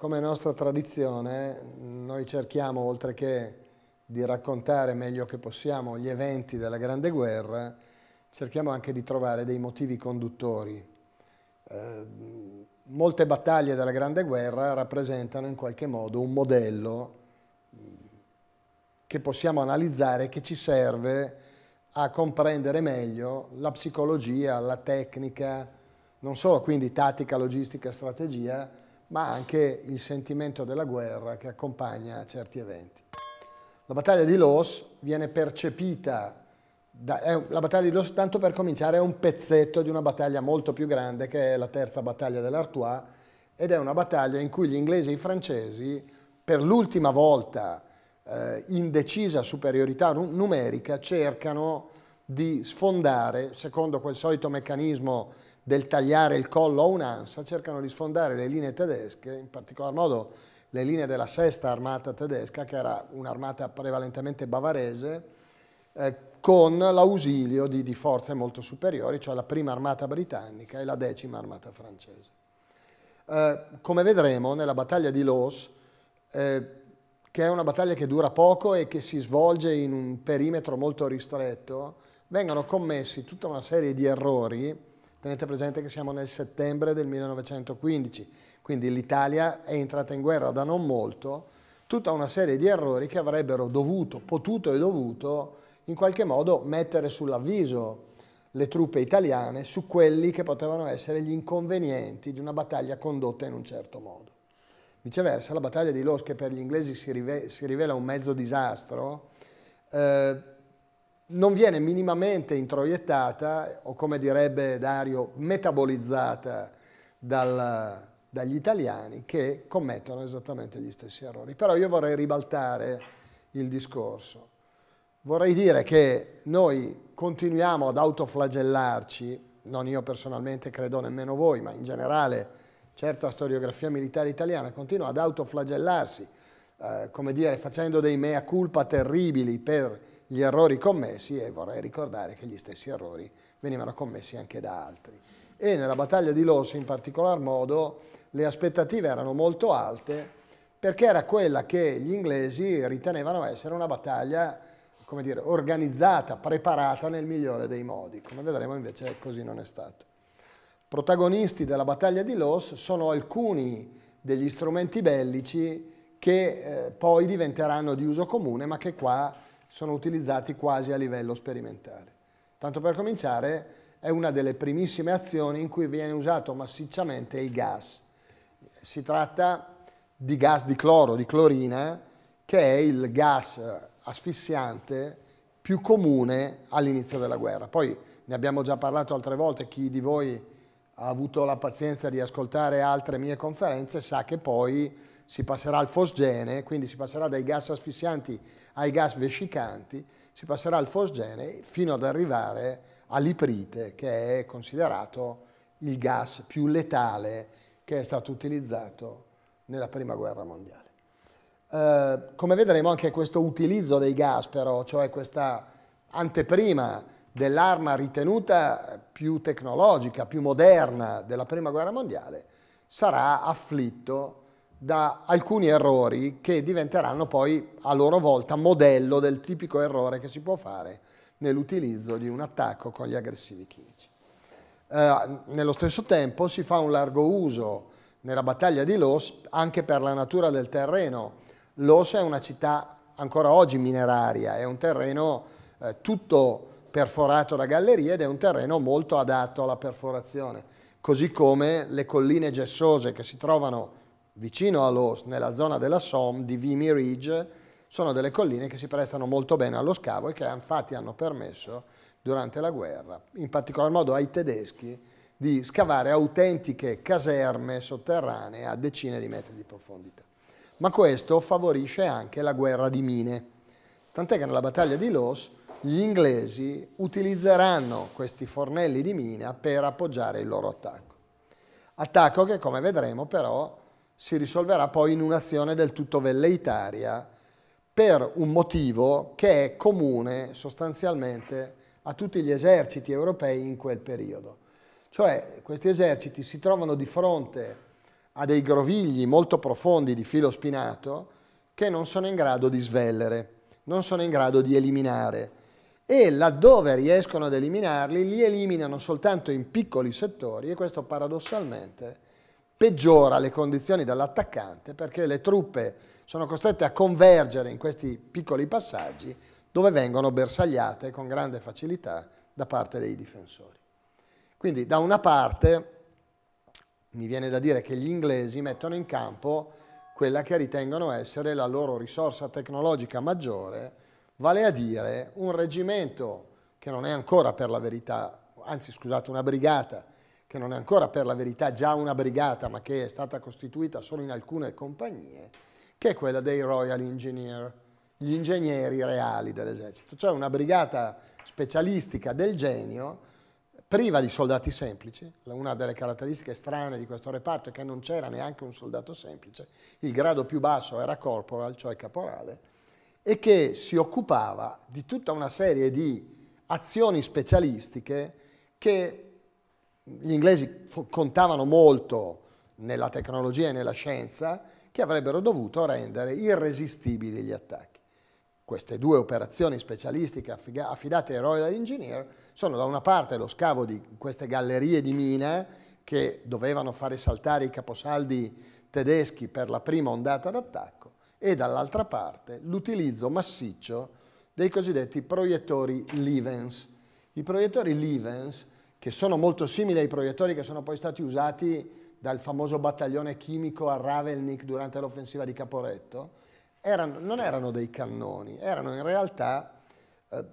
Come nostra tradizione noi cerchiamo, oltre che di raccontare meglio che possiamo gli eventi della Grande Guerra, cerchiamo anche di trovare dei motivi conduttori. Eh, molte battaglie della Grande Guerra rappresentano in qualche modo un modello mm, che possiamo analizzare, e che ci serve a comprendere meglio la psicologia, la tecnica, non solo quindi tattica, logistica, strategia, ma anche il sentimento della guerra che accompagna certi eventi. La battaglia di Los viene percepita, da, eh, la battaglia di Los tanto per cominciare è un pezzetto di una battaglia molto più grande che è la terza battaglia dell'Artois ed è una battaglia in cui gli inglesi e i francesi per l'ultima volta eh, in decisa superiorità numerica cercano di sfondare, secondo quel solito meccanismo del tagliare il collo a un'ansa, cercano di sfondare le linee tedesche, in particolar modo le linee della sesta armata tedesca, che era un'armata prevalentemente bavarese, eh, con l'ausilio di, di forze molto superiori, cioè la prima armata britannica e la decima armata francese. Eh, come vedremo nella battaglia di Loos, eh, che è una battaglia che dura poco e che si svolge in un perimetro molto ristretto, vengono commessi tutta una serie di errori Tenete presente che siamo nel settembre del 1915, quindi l'Italia è entrata in guerra da non molto, tutta una serie di errori che avrebbero dovuto, potuto e dovuto in qualche modo mettere sull'avviso le truppe italiane su quelli che potevano essere gli inconvenienti di una battaglia condotta in un certo modo. Viceversa, la battaglia di Los, che per gli inglesi si, rive si rivela un mezzo disastro, eh, non viene minimamente introiettata, o come direbbe Dario, metabolizzata dal, dagli italiani che commettono esattamente gli stessi errori. Però io vorrei ribaltare il discorso. Vorrei dire che noi continuiamo ad autoflagellarci, non io personalmente credo nemmeno voi, ma in generale certa storiografia militare italiana continua ad autoflagellarsi, eh, come dire, facendo dei mea culpa terribili per gli errori commessi e vorrei ricordare che gli stessi errori venivano commessi anche da altri. E nella battaglia di Losso in particolar modo le aspettative erano molto alte perché era quella che gli inglesi ritenevano essere una battaglia come dire, organizzata, preparata nel migliore dei modi. Come vedremo invece così non è stato. Protagonisti della battaglia di Loss sono alcuni degli strumenti bellici che eh, poi diventeranno di uso comune ma che qua sono utilizzati quasi a livello sperimentale. Tanto per cominciare, è una delle primissime azioni in cui viene usato massicciamente il gas. Si tratta di gas di cloro, di clorina, che è il gas asfissiante più comune all'inizio della guerra. Poi ne abbiamo già parlato altre volte, chi di voi ha avuto la pazienza di ascoltare altre mie conferenze sa che poi si passerà al fosgene, quindi si passerà dai gas asfissianti ai gas vescicanti, si passerà al fosgene fino ad arrivare all'iprite, che è considerato il gas più letale che è stato utilizzato nella Prima Guerra Mondiale. Eh, come vedremo anche questo utilizzo dei gas però, cioè questa anteprima dell'arma ritenuta più tecnologica, più moderna della Prima Guerra Mondiale, sarà afflitto da alcuni errori che diventeranno poi a loro volta modello del tipico errore che si può fare nell'utilizzo di un attacco con gli aggressivi chimici. Eh, nello stesso tempo si fa un largo uso nella battaglia di Los anche per la natura del terreno. Los è una città ancora oggi mineraria, è un terreno eh, tutto perforato da gallerie ed è un terreno molto adatto alla perforazione, così come le colline gessose che si trovano vicino a all'Os, nella zona della Somme di Vimy Ridge, sono delle colline che si prestano molto bene allo scavo e che infatti hanno permesso durante la guerra, in particolar modo ai tedeschi, di scavare autentiche caserme sotterranee a decine di metri di profondità. Ma questo favorisce anche la guerra di mine, tant'è che nella battaglia di Los gli inglesi utilizzeranno questi fornelli di mina per appoggiare il loro attacco. Attacco che, come vedremo, però si risolverà poi in un'azione del tutto velleitaria per un motivo che è comune sostanzialmente a tutti gli eserciti europei in quel periodo. Cioè questi eserciti si trovano di fronte a dei grovigli molto profondi di filo spinato che non sono in grado di svellere, non sono in grado di eliminare e laddove riescono ad eliminarli li eliminano soltanto in piccoli settori e questo paradossalmente peggiora le condizioni dell'attaccante perché le truppe sono costrette a convergere in questi piccoli passaggi dove vengono bersagliate con grande facilità da parte dei difensori. Quindi da una parte mi viene da dire che gli inglesi mettono in campo quella che ritengono essere la loro risorsa tecnologica maggiore, vale a dire un reggimento che non è ancora per la verità, anzi scusate, una brigata che non è ancora per la verità già una brigata, ma che è stata costituita solo in alcune compagnie, che è quella dei Royal Engineer, gli ingegneri reali dell'esercito, cioè una brigata specialistica del genio priva di soldati semplici, una delle caratteristiche strane di questo reparto è che non c'era neanche un soldato semplice, il grado più basso era corporal, cioè caporale, e che si occupava di tutta una serie di azioni specialistiche che gli inglesi contavano molto nella tecnologia e nella scienza che avrebbero dovuto rendere irresistibili gli attacchi. Queste due operazioni specialistiche affidate ai Royal Engineer sono da una parte lo scavo di queste gallerie di mine che dovevano fare saltare i caposaldi tedeschi per la prima ondata d'attacco e dall'altra parte l'utilizzo massiccio dei cosiddetti proiettori Livens. I proiettori Livens che sono molto simili ai proiettori che sono poi stati usati dal famoso battaglione chimico a Ravelnik durante l'offensiva di Caporetto, erano, non erano dei cannoni, erano in realtà eh,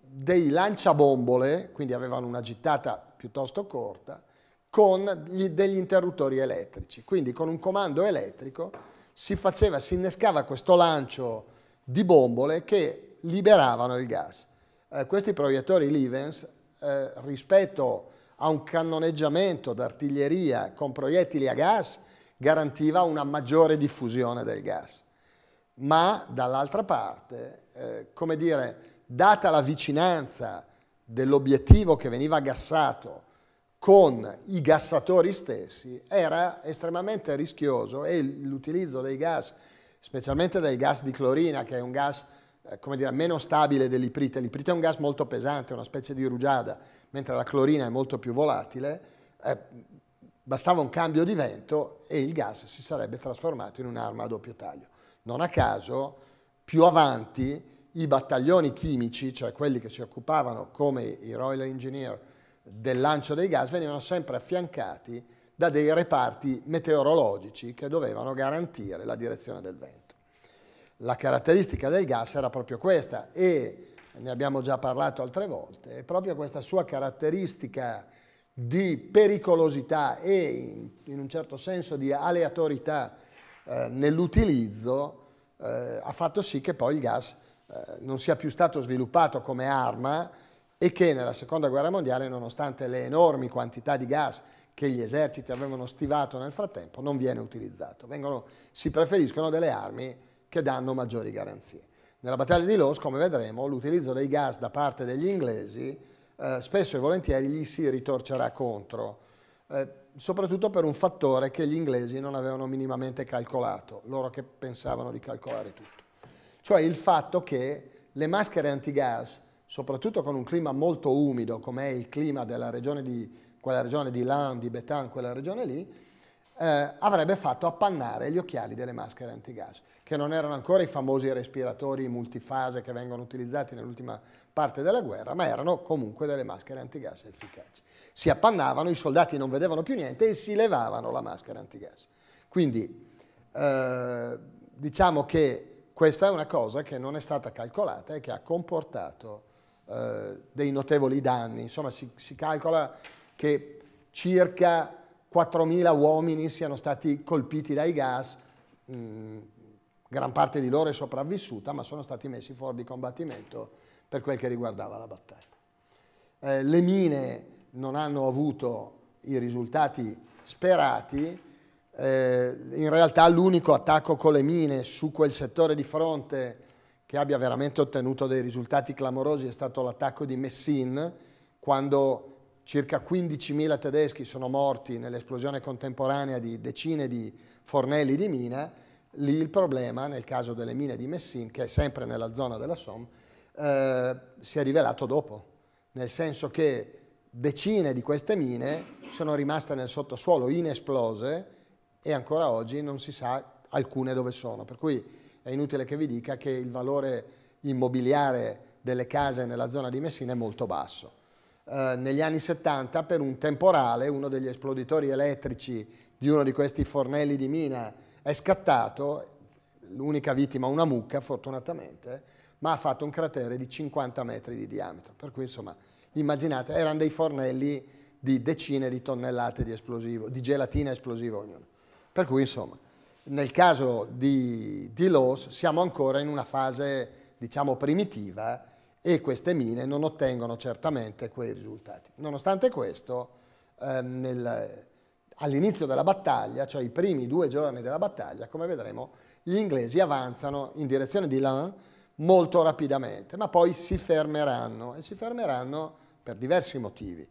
dei lanciabombole, quindi avevano una gittata piuttosto corta, con gli, degli interruttori elettrici. Quindi con un comando elettrico si, faceva, si innescava questo lancio di bombole che liberavano il gas. Eh, questi proiettori Livens eh, rispetto a un cannoneggiamento d'artiglieria con proiettili a gas garantiva una maggiore diffusione del gas. Ma dall'altra parte, eh, come dire, data la vicinanza dell'obiettivo che veniva gassato con i gassatori stessi, era estremamente rischioso e l'utilizzo dei gas, specialmente del gas di clorina, che è un gas eh, come dire, meno stabile dell'iprite. L'iprite è un gas molto pesante, una specie di rugiada, mentre la clorina è molto più volatile. Eh, bastava un cambio di vento e il gas si sarebbe trasformato in un'arma a doppio taglio. Non a caso, più avanti, i battaglioni chimici, cioè quelli che si occupavano come i Royal Engineer del lancio dei gas, venivano sempre affiancati da dei reparti meteorologici che dovevano garantire la direzione del vento la caratteristica del gas era proprio questa e ne abbiamo già parlato altre volte, è proprio questa sua caratteristica di pericolosità e in, un certo senso di aleatorietà eh, nell'utilizzo eh, ha fatto sì che poi il gas eh, non sia più stato sviluppato come arma e che nella seconda guerra mondiale, nonostante le enormi quantità di gas che gli eserciti avevano stivato nel frattempo, non viene utilizzato. Vengono, si preferiscono delle armi che danno maggiori garanzie. Nella battaglia di Loss, come vedremo, l'utilizzo dei gas da parte degli inglesi eh, spesso e volentieri gli si ritorcerà contro, eh, soprattutto per un fattore che gli inglesi non avevano minimamente calcolato, loro che pensavano di calcolare tutto. Cioè il fatto che le maschere antigas, soprattutto con un clima molto umido, come è il clima della regione di, quella regione di Lan, di Betan, quella regione lì, eh, avrebbe fatto appannare gli occhiali delle maschere antigas, che non erano ancora i famosi respiratori multifase che vengono utilizzati nell'ultima parte della guerra, ma erano comunque delle maschere antigas efficaci. Si appannavano, i soldati non vedevano più niente e si levavano la maschera antigas. Quindi eh, diciamo che questa è una cosa che non è stata calcolata e che ha comportato eh, dei notevoli danni. Insomma, si, si calcola che circa 4.000 uomini siano stati colpiti dai gas, mh, mm, gran parte di loro è sopravvissuta, ma sono stati messi fuori di combattimento per quel che riguardava la battaglia. Eh, le mine non hanno avuto i risultati sperati, eh, in realtà l'unico attacco con le mine su quel settore di fronte che abbia veramente ottenuto dei risultati clamorosi è stato l'attacco di Messine, quando circa 15.000 tedeschi sono morti nell'esplosione contemporanea di decine di fornelli di mina, lì il problema, nel caso delle mine di Messina, che è sempre nella zona della Somme, eh, si è rivelato dopo, nel senso che decine di queste mine sono rimaste nel sottosuolo inesplose e ancora oggi non si sa alcune dove sono, per cui è inutile che vi dica che il valore immobiliare delle case nella zona di Messina è molto basso. Eh, negli anni 70 per un temporale, uno degli esploditori elettrici di uno di questi fornelli di mina è scattato, l'unica vittima una mucca fortunatamente, ma ha fatto un cratere di 50 metri di diametro, per cui insomma immaginate, erano dei fornelli di decine di tonnellate di esplosivo, di gelatina esplosiva ognuno. Per cui insomma, nel caso di, di Loos siamo ancora in una fase diciamo primitiva e queste mine non ottengono certamente quei risultati. Nonostante questo, eh, all'inizio della battaglia, cioè i primi due giorni della battaglia, come vedremo, gli inglesi avanzano in direzione di Lan molto rapidamente, ma poi si fermeranno e si fermeranno per diversi motivi.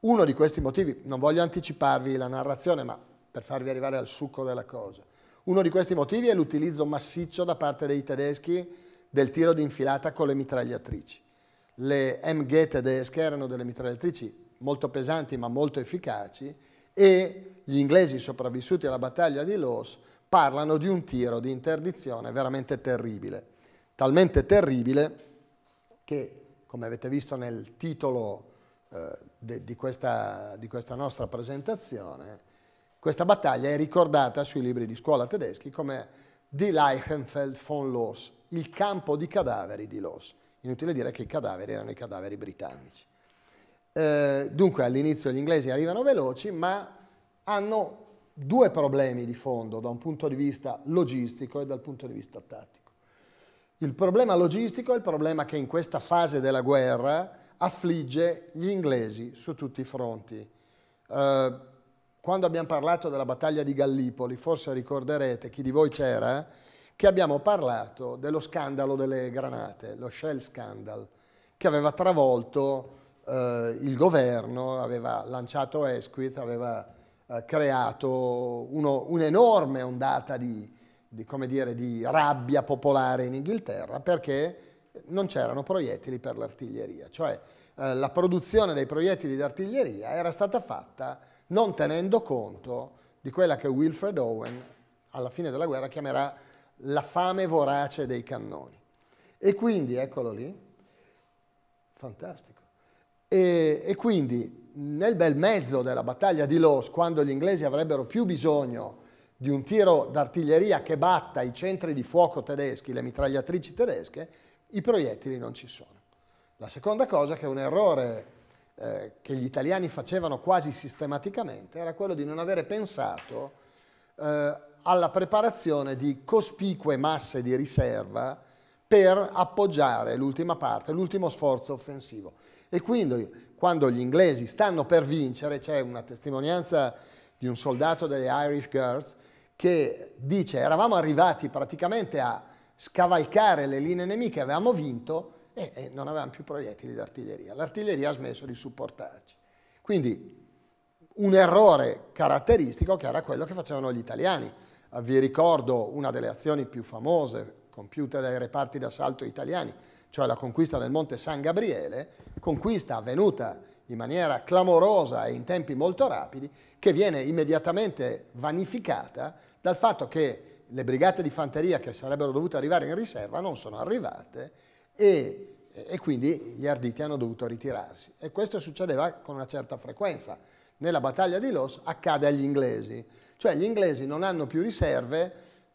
Uno di questi motivi, non voglio anticiparvi la narrazione, ma per farvi arrivare al succo della cosa, uno di questi motivi è l'utilizzo massiccio da parte dei tedeschi del tiro di infilata con le mitragliatrici. Le MG tedesche erano delle mitragliatrici molto pesanti ma molto efficaci e gli inglesi sopravvissuti alla battaglia di Loos parlano di un tiro di interdizione veramente terribile, talmente terribile che, come avete visto nel titolo eh, de, di, questa, di questa nostra presentazione, questa battaglia è ricordata sui libri di scuola tedeschi come Die Leichenfeld von Loos, il campo di cadaveri di Loss. Inutile dire che i cadaveri erano i cadaveri britannici. Eh, dunque all'inizio gli inglesi arrivano veloci, ma hanno due problemi di fondo da un punto di vista logistico e dal punto di vista tattico. Il problema logistico è il problema che in questa fase della guerra affligge gli inglesi su tutti i fronti. Eh, quando abbiamo parlato della battaglia di Gallipoli, forse ricorderete, chi di voi c'era, che abbiamo parlato dello scandalo delle granate, lo Shell Scandal, che aveva travolto eh, il governo, aveva lanciato Esquith, aveva eh, creato un'enorme ondata di, di, dire, di rabbia popolare in Inghilterra perché non c'erano proiettili per l'artiglieria, cioè eh, la produzione dei proiettili d'artiglieria era stata fatta non tenendo conto di quella che Wilfred Owen alla fine della guerra chiamerà la fame vorace dei cannoni. E quindi, eccolo lì, fantastico. E, e, quindi nel bel mezzo della battaglia di Los, quando gli inglesi avrebbero più bisogno di un tiro d'artiglieria che batta i centri di fuoco tedeschi, le mitragliatrici tedesche, i proiettili non ci sono. La seconda cosa, che è un errore eh, che gli italiani facevano quasi sistematicamente, era quello di non avere pensato eh, alla preparazione di cospicue masse di riserva per appoggiare l'ultima parte, l'ultimo sforzo offensivo. E quindi quando gli inglesi stanno per vincere, c'è una testimonianza di un soldato delle Irish Girls che dice eravamo arrivati praticamente a scavalcare le linee nemiche, avevamo vinto e, e non avevamo più proiettili d'artiglieria. L'artiglieria ha smesso di supportarci. Quindi un errore caratteristico che era quello che facevano gli italiani eh, vi ricordo una delle azioni più famose compiute dai reparti d'assalto italiani, cioè la conquista del Monte San Gabriele, conquista avvenuta in maniera clamorosa e in tempi molto rapidi, che viene immediatamente vanificata dal fatto che le brigate di fanteria che sarebbero dovute arrivare in riserva non sono arrivate e, e quindi gli arditi hanno dovuto ritirarsi. E questo succedeva con una certa frequenza. Nella battaglia di Los accade agli inglesi cioè gli inglesi non hanno più riserve,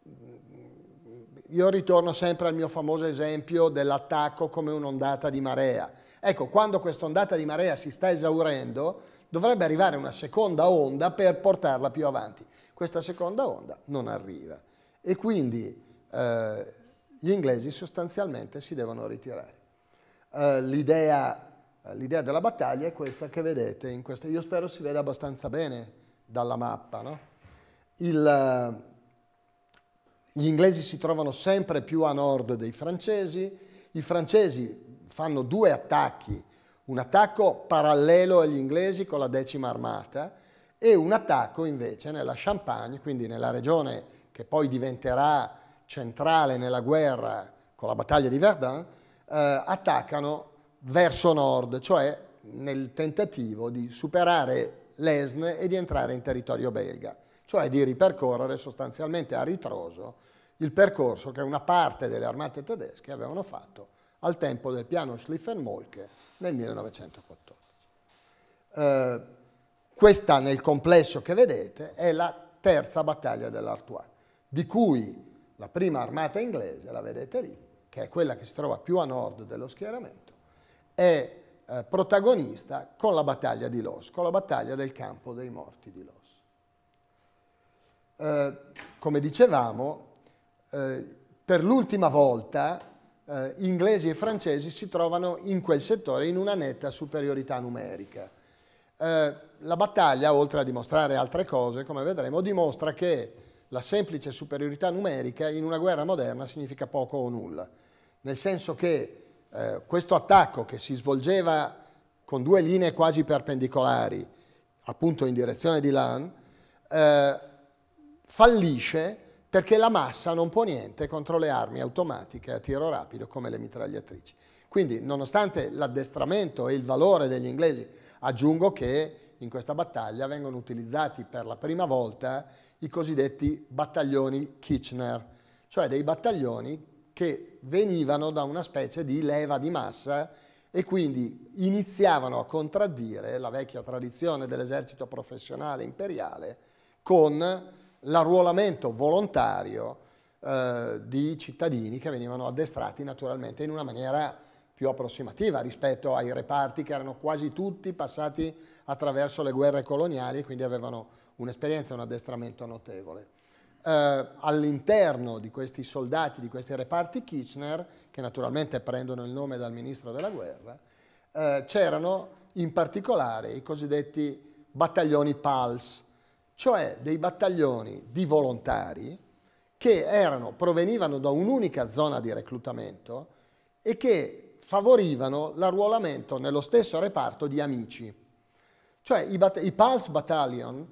mm, io ritorno sempre al mio famoso esempio dell'attacco come un'ondata di marea. Ecco, quando questa ondata di marea si sta esaurendo, dovrebbe arrivare una seconda onda per portarla più avanti. Questa seconda onda non arriva e quindi eh, gli inglesi sostanzialmente si devono ritirare. Eh, l'idea, l'idea, della battaglia è questa che vedete, in questa, io spero si veda abbastanza bene dalla mappa, no? il, eh, gli inglesi si trovano sempre più a nord dei francesi, i francesi fanno due attacchi, un attacco parallelo agli inglesi con la decima armata e un attacco invece nella Champagne, quindi nella regione che poi diventerà centrale nella guerra con la battaglia di Verdun, eh, attaccano verso nord, cioè nel tentativo di superare l'Esne e di entrare in territorio belga cioè di ripercorrere sostanzialmente a ritroso il percorso che una parte delle armate tedesche avevano fatto al tempo del piano Schlieffen-Molke nel 1914. Eh, questa nel complesso che vedete è la terza battaglia dell'Artois, di cui la prima armata inglese, la vedete lì, che è quella che si trova più a nord dello schieramento, è eh, protagonista con la battaglia di Los, con la battaglia del campo dei morti di Los. Eh, come dicevamo, eh, per l'ultima volta eh, inglesi e francesi si trovano in quel settore in una netta superiorità numerica. Eh, la battaglia, oltre a dimostrare altre cose, come vedremo, dimostra che la semplice superiorità numerica in una guerra moderna significa poco o nulla, nel senso che eh, questo attacco che si svolgeva con due linee quasi perpendicolari, appunto in direzione di Lan, eh, fallisce perché la massa non può niente contro le armi automatiche a tiro rapido come le mitragliatrici. Quindi nonostante l'addestramento e il valore degli inglesi, aggiungo che in questa battaglia vengono utilizzati per la prima volta i cosiddetti battaglioni Kitchener, cioè dei battaglioni che venivano da una specie di leva di massa e quindi iniziavano a contraddire la vecchia tradizione dell'esercito professionale imperiale con l'arruolamento volontario eh, di cittadini che venivano addestrati naturalmente in una maniera più approssimativa rispetto ai reparti che erano quasi tutti passati attraverso le guerre coloniali e quindi avevano un'esperienza e un addestramento notevole. Eh, all'interno di questi soldati, di questi reparti Kitchener, che naturalmente prendono il nome dal ministro della guerra, eh, c'erano in particolare i cosiddetti battaglioni PALS, cioè dei battaglioni di volontari che erano, provenivano da un'unica zona di reclutamento e che favorivano l'arruolamento nello stesso reparto di amici. Cioè i, bat- i Pulse Battalion,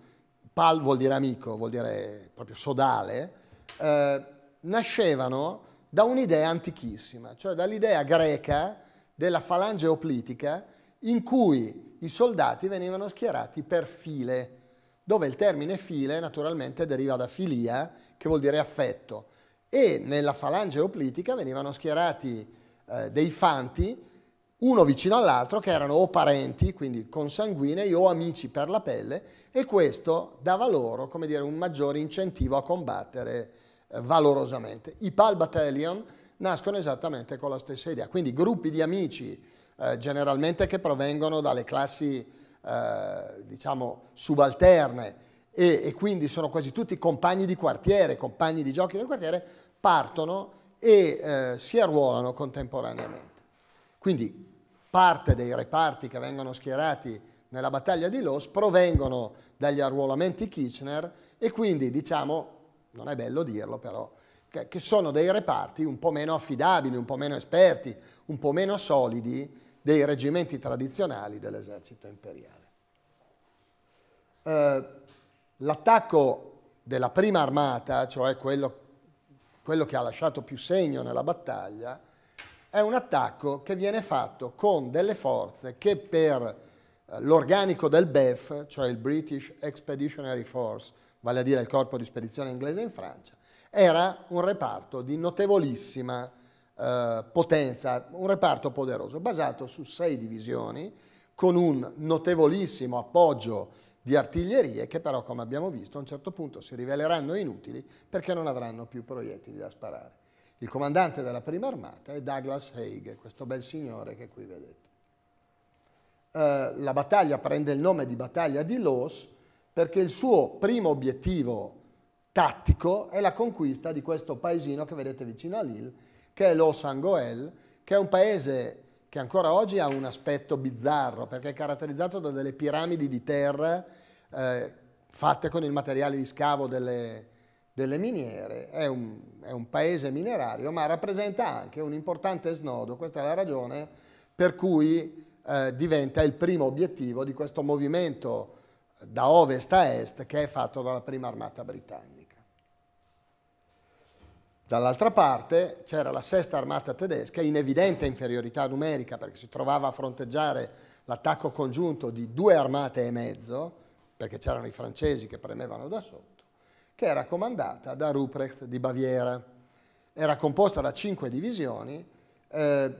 PAL vuol dire amico, vuol dire proprio sodale, eh, nascevano da un'idea antichissima, cioè dall'idea greca della falange oplitica in cui i soldati venivano schierati per file, dove il termine file naturalmente deriva da filia, che vuol dire affetto. E nella falange oplitica venivano schierati eh, dei fanti, uno vicino all'altro, che erano o parenti, quindi consanguinei, o amici per la pelle, e questo dava loro, come dire, un maggiore incentivo a combattere eh, valorosamente. I Pal Battalion nascono esattamente con la stessa idea, quindi gruppi di amici, eh, generalmente che provengono dalle classi eh, diciamo, subalterne e, e, quindi sono quasi tutti compagni di quartiere, compagni di giochi del quartiere, partono e eh, si arruolano contemporaneamente. Quindi parte dei reparti che vengono schierati nella battaglia di Los provengono dagli arruolamenti Kitchener e quindi diciamo, non è bello dirlo però, che, che sono dei reparti un po' meno affidabili, un po' meno esperti, un po' meno solidi dei reggimenti tradizionali dell'esercito imperiale. Eh, l'attacco della prima armata, cioè quello, quello che ha lasciato più segno nella battaglia, è un attacco che viene fatto con delle forze che per eh, l'organico del BEF, cioè il British Expeditionary Force, vale a dire il corpo di spedizione inglese in Francia, era un reparto di notevolissima eh, potenza, un reparto poderoso, basato su sei divisioni, con un notevolissimo appoggio di artiglierie che però, come abbiamo visto, a un certo punto si riveleranno inutili perché non avranno più proiettili da sparare. Il comandante della prima armata è Douglas Haig, questo bel signore che qui vedete. Eh, la battaglia prende il nome di battaglia di Los perché il suo primo obiettivo tattico è la conquista di questo paesino che vedete vicino a Lille, che è Los Angoel, che è un paese che ancora oggi ha un aspetto bizzarro perché è caratterizzato da delle piramidi di terra eh, fatte con il materiale di scavo delle, delle miniere, è un, è un, paese minerario, ma rappresenta anche un importante snodo, questa è la ragione per cui eh, diventa il primo obiettivo di questo movimento da ovest a est che è fatto dalla prima armata britannica. Dall'altra parte c'era la sesta armata tedesca in evidente inferiorità numerica perché si trovava a fronteggiare l'attacco congiunto di due armate e mezzo, perché c'erano i francesi che premevano da sotto, che era comandata da Ruprecht di Baviera. Era composta da cinque divisioni eh,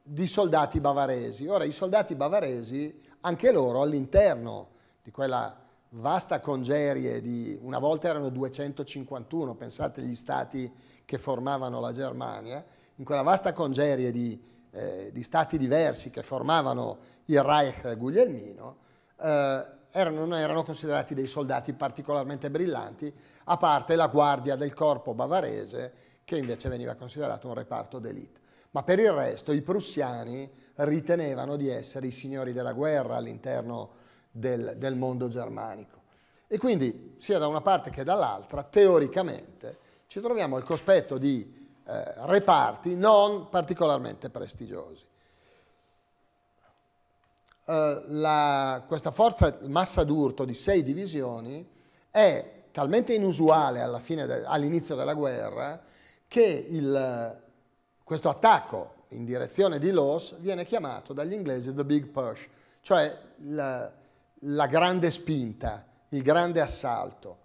di soldati bavaresi. Ora, i soldati bavaresi, anche loro all'interno di quella vasta congerie di, una volta erano 251, pensate gli stati che formavano la Germania, in quella vasta congerie di, eh, di stati diversi che formavano il Reich guglielmino, eh, erano, erano considerati dei soldati particolarmente brillanti, a parte la guardia del corpo bavarese, che invece veniva considerato un reparto d'elite. Ma per il resto i prussiani ritenevano di essere i signori della guerra all'interno del, del mondo germanico. E quindi sia da una parte che dall'altra, teoricamente, ci troviamo al cospetto di eh, reparti non particolarmente prestigiosi. Eh, la, questa forza massa d'urto di sei divisioni è talmente inusuale all'inizio all della guerra che il, questo attacco in direzione di Los viene chiamato dagli inglesi The Big Push, cioè la, la grande spinta, il grande assalto.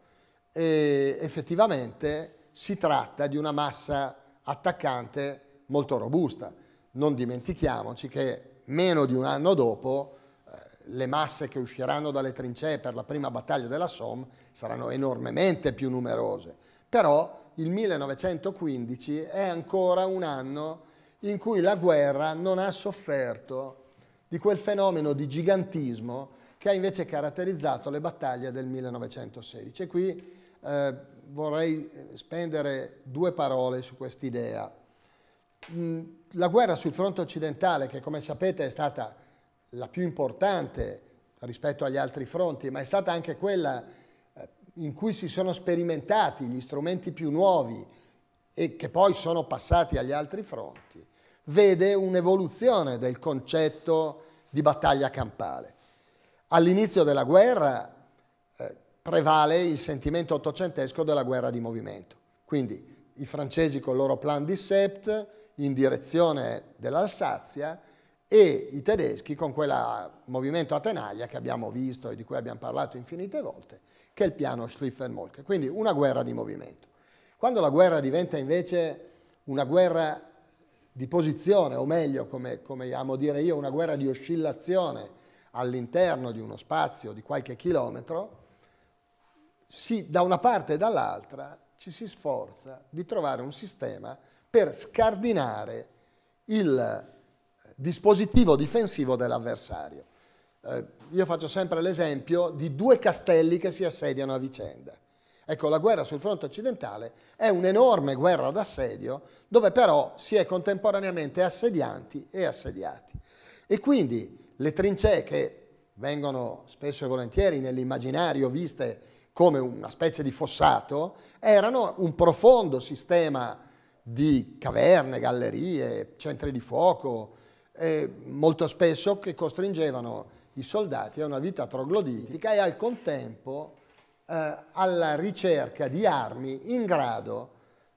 E effettivamente si tratta di una massa attaccante molto robusta. Non dimentichiamoci che meno di un anno dopo eh, le masse che usciranno dalle trincee per la prima battaglia della Somme saranno enormemente più numerose. Però il 1915 è ancora un anno in cui la guerra non ha sofferto di quel fenomeno di gigantismo che ha invece caratterizzato le battaglie del 1916. E qui eh, vorrei eh, spendere due parole su quest'idea. Mm, la guerra sul fronte occidentale, che come sapete è stata la più importante rispetto agli altri fronti, ma è stata anche quella eh, in cui si sono sperimentati gli strumenti più nuovi e che poi sono passati agli altri fronti, vede un'evoluzione del concetto di battaglia campale. All'inizio della guerra eh, prevale il sentimento ottocentesco della guerra di movimento. Quindi i francesi con il loro plan di Sept in direzione dell'Alsazia e i tedeschi con quel movimento a tenaglia che abbiamo visto e di cui abbiamo parlato infinite volte, che è il piano schlieffen molke quindi una guerra di movimento. Quando la guerra diventa invece una guerra di posizione, o meglio, come, come amo dire io, una guerra di oscillazione all'interno di uno spazio di qualche chilometro, si, da una parte e dall'altra ci si sforza di trovare un sistema per scardinare il eh, dispositivo difensivo dell'avversario. Eh, io faccio sempre l'esempio di due castelli che si assediano a vicenda. Ecco, la guerra sul fronte occidentale è un'enorme guerra d'assedio dove però si è contemporaneamente assedianti e assediati. E quindi le trincee che vengono spesso e volentieri nell'immaginario viste come una specie di fossato, erano un profondo sistema di caverne, gallerie, centri di fuoco, eh, molto spesso che costringevano i soldati a una vita trogloditica e al contempo eh, alla ricerca di armi in grado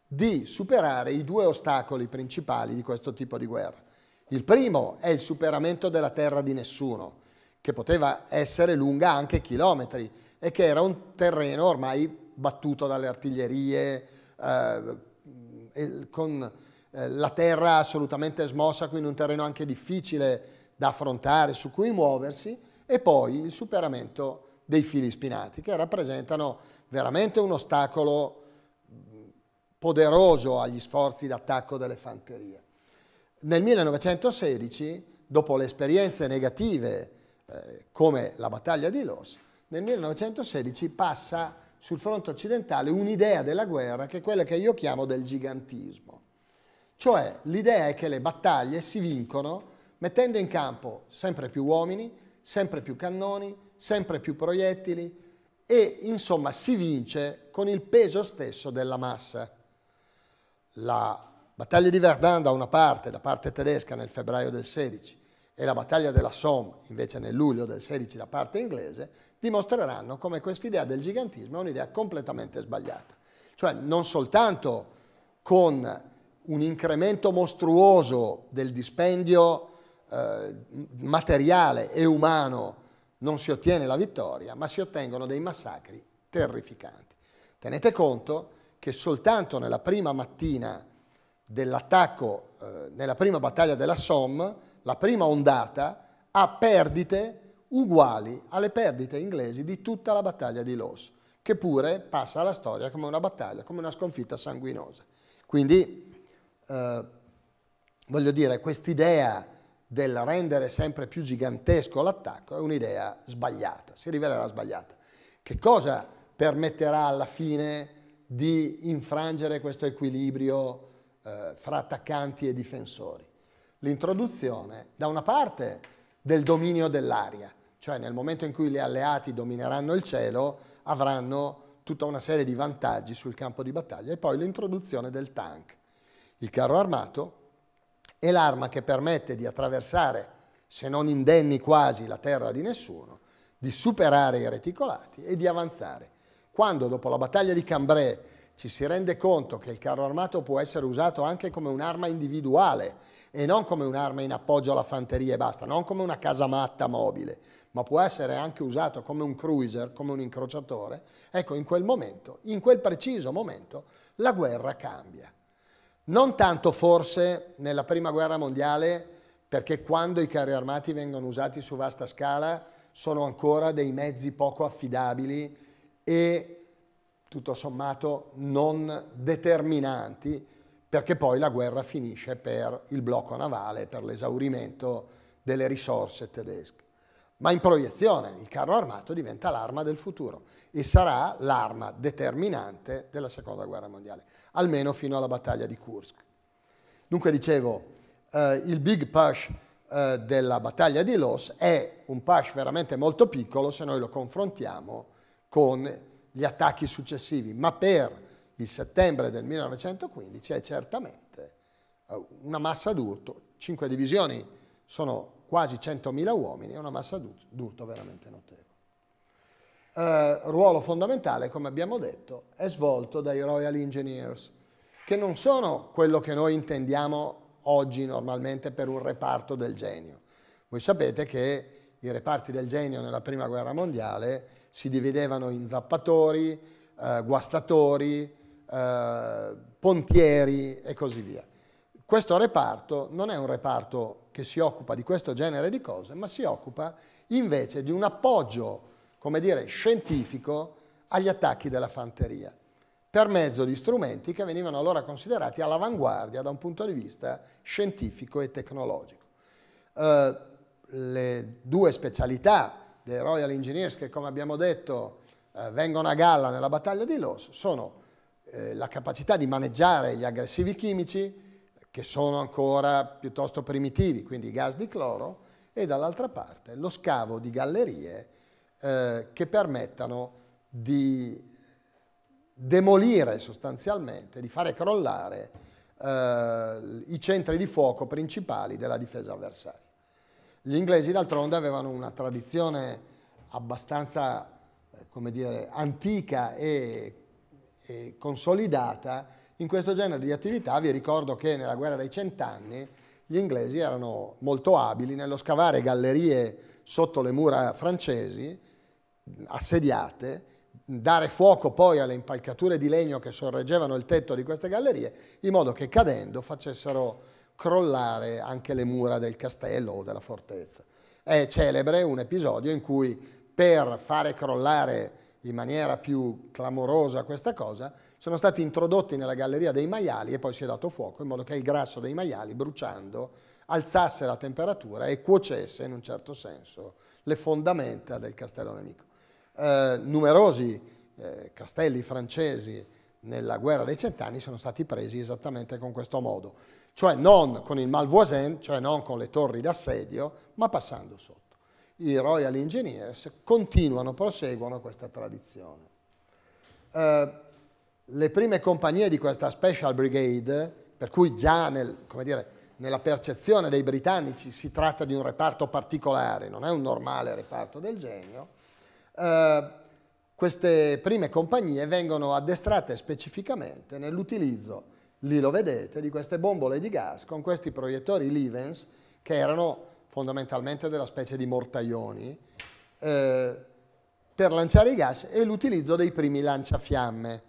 di superare i due ostacoli principali di questo tipo di guerra. Il primo è il superamento della terra di nessuno, che poteva essere lunga anche chilometri e che era un terreno ormai battuto dalle artiglierie, eh, con eh, la terra assolutamente smossa, quindi un terreno anche difficile da affrontare, su cui muoversi, e poi il superamento dei fili spinati, che rappresentano veramente un ostacolo poderoso agli sforzi d'attacco delle fanterie nel 1916, dopo le esperienze negative eh, come la battaglia di Loss, nel 1916 passa sul fronte occidentale un'idea della guerra che è quella che io chiamo del gigantismo. Cioè l'idea è che le battaglie si vincono mettendo in campo sempre più uomini, sempre più cannoni, sempre più proiettili e insomma si vince con il peso stesso della massa. La battaglia di Verdun da una parte, da parte tedesca nel febbraio del 16 e la battaglia della Somme invece nel luglio del 16 da parte inglese, dimostreranno come quest'idea del gigantismo è un'idea completamente sbagliata. Cioè non soltanto con un incremento mostruoso del dispendio eh, materiale e umano non si ottiene la vittoria, ma si ottengono dei massacri terrificanti. Tenete conto che soltanto nella prima mattina dell'attacco eh, nella prima battaglia della Somme, la prima ondata, ha perdite uguali alle perdite inglesi di tutta la battaglia di Loss, che pure passa alla storia come una battaglia, come una sconfitta sanguinosa. Quindi, eh, voglio dire, quest'idea del rendere sempre più gigantesco l'attacco è un'idea sbagliata, si rivelerà sbagliata. Che cosa permetterà alla fine di infrangere questo equilibrio eh, fra attaccanti e difensori. L'introduzione, da una parte, del dominio dell'aria, cioè nel momento in cui gli alleati domineranno il cielo, avranno tutta una serie di vantaggi sul campo di battaglia, e poi l'introduzione del tank. Il carro armato è l'arma che permette di attraversare, se non indenni quasi, la terra di nessuno, di superare i reticolati e di avanzare. Quando dopo la battaglia di Cambrai ci si rende conto che il carro armato può essere usato anche come un'arma individuale e non come un'arma in appoggio alla fanteria e basta, non come una casamatta mobile, ma può essere anche usato come un cruiser, come un incrociatore, ecco in quel momento, in quel preciso momento, la guerra cambia. Non tanto forse nella Prima Guerra Mondiale, perché quando i carri armati vengono usati su vasta scala sono ancora dei mezzi poco affidabili e tutto sommato non determinanti, perché poi la guerra finisce per il blocco navale, per l'esaurimento delle risorse tedesche. Ma in proiezione il carro armato diventa l'arma del futuro e sarà l'arma determinante della seconda guerra mondiale, almeno fino alla battaglia di Kursk. Dunque dicevo, eh, il big push eh, della battaglia di Los è un push veramente molto piccolo se noi lo confrontiamo con gli attacchi successivi, ma per il settembre del 1915 è certamente eh, una massa d'urto, cinque divisioni sono quasi 100.000 uomini, è una massa d'urto veramente notevole. Eh, ruolo fondamentale, come abbiamo detto, è svolto dai Royal Engineers, che non sono quello che noi intendiamo oggi normalmente per un reparto del genio. Voi sapete che i reparti del genio nella prima guerra mondiale si dividevano in zappatori, eh, guastatori, eh, pontieri e così via. Questo reparto non è un reparto che si occupa di questo genere di cose, ma si occupa invece di un appoggio, come dire, scientifico agli attacchi della fanteria, per mezzo di strumenti che venivano allora considerati all'avanguardia da un punto di vista scientifico e tecnologico. Eh, le due specialità dei Royal Engineers che come abbiamo detto eh, vengono a galla nella battaglia di Loss sono eh, la capacità di maneggiare gli aggressivi chimici che sono ancora piuttosto primitivi, quindi i gas di cloro, e dall'altra parte lo scavo di gallerie eh, che permettano di demolire sostanzialmente, di fare crollare eh, i centri di fuoco principali della difesa avversaria. Gli inglesi d'altronde avevano una tradizione abbastanza, eh, come dire, antica e, e consolidata in questo genere di attività. Vi ricordo che nella guerra dei cent'anni gli inglesi erano molto abili nello scavare gallerie sotto le mura francesi, assediate, dare fuoco poi alle impalcature di legno che sorreggevano il tetto di queste gallerie, in modo che cadendo facessero crollare anche le mura del castello o della fortezza. È celebre un episodio in cui per fare crollare in maniera più clamorosa questa cosa, sono stati introdotti nella galleria dei maiali e poi si è dato fuoco in modo che il grasso dei maiali, bruciando, alzasse la temperatura e cuocesse in un certo senso le fondamenta del castello nemico. Eh, numerosi eh, castelli francesi nella guerra dei cent'anni sono stati presi esattamente con questo modo cioè non con il Malvoisin, cioè non con le torri d'assedio, ma passando sotto. I Royal Engineers continuano, proseguono questa tradizione. Eh, le prime compagnie di questa Special Brigade, per cui già nel, dire, nella percezione dei britannici si tratta di un reparto particolare, non è un normale reparto del genio, eh, queste prime compagnie vengono addestrate specificamente nell'utilizzo di lì lo vedete, di queste bombole di gas con questi proiettori Livens che erano fondamentalmente della specie di mortaioni eh, per lanciare i gas e l'utilizzo dei primi lanciafiamme.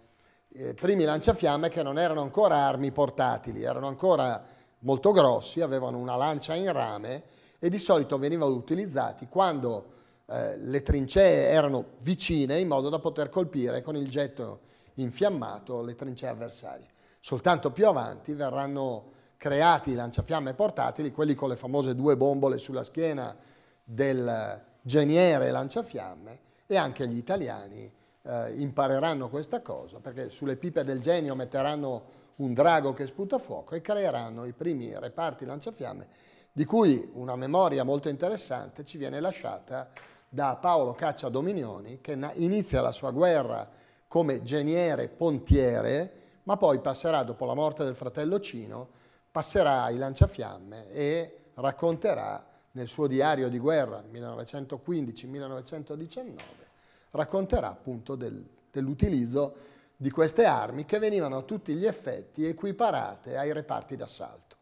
Eh, primi lanciafiamme che non erano ancora armi portatili, erano ancora molto grossi, avevano una lancia in rame e di solito venivano utilizzati quando eh, le trincee erano vicine in modo da poter colpire con il getto infiammato le trincee avversarie. Soltanto più avanti verranno creati i lanciafiamme portatili, quelli con le famose due bombole sulla schiena del geniere lanciafiamme e anche gli italiani eh, impareranno questa cosa perché sulle pipe del genio metteranno un drago che sputa fuoco e creeranno i primi reparti lanciafiamme di cui una memoria molto interessante ci viene lasciata da Paolo Caccia Dominioni che inizia la sua guerra come geniere pontiere ma poi passerà, dopo la morte del fratello Cino, passerà ai lanciafiamme e racconterà nel suo diario di guerra 1915-1919, racconterà appunto del, dell'utilizzo di queste armi che venivano a tutti gli effetti equiparate ai reparti d'assalto.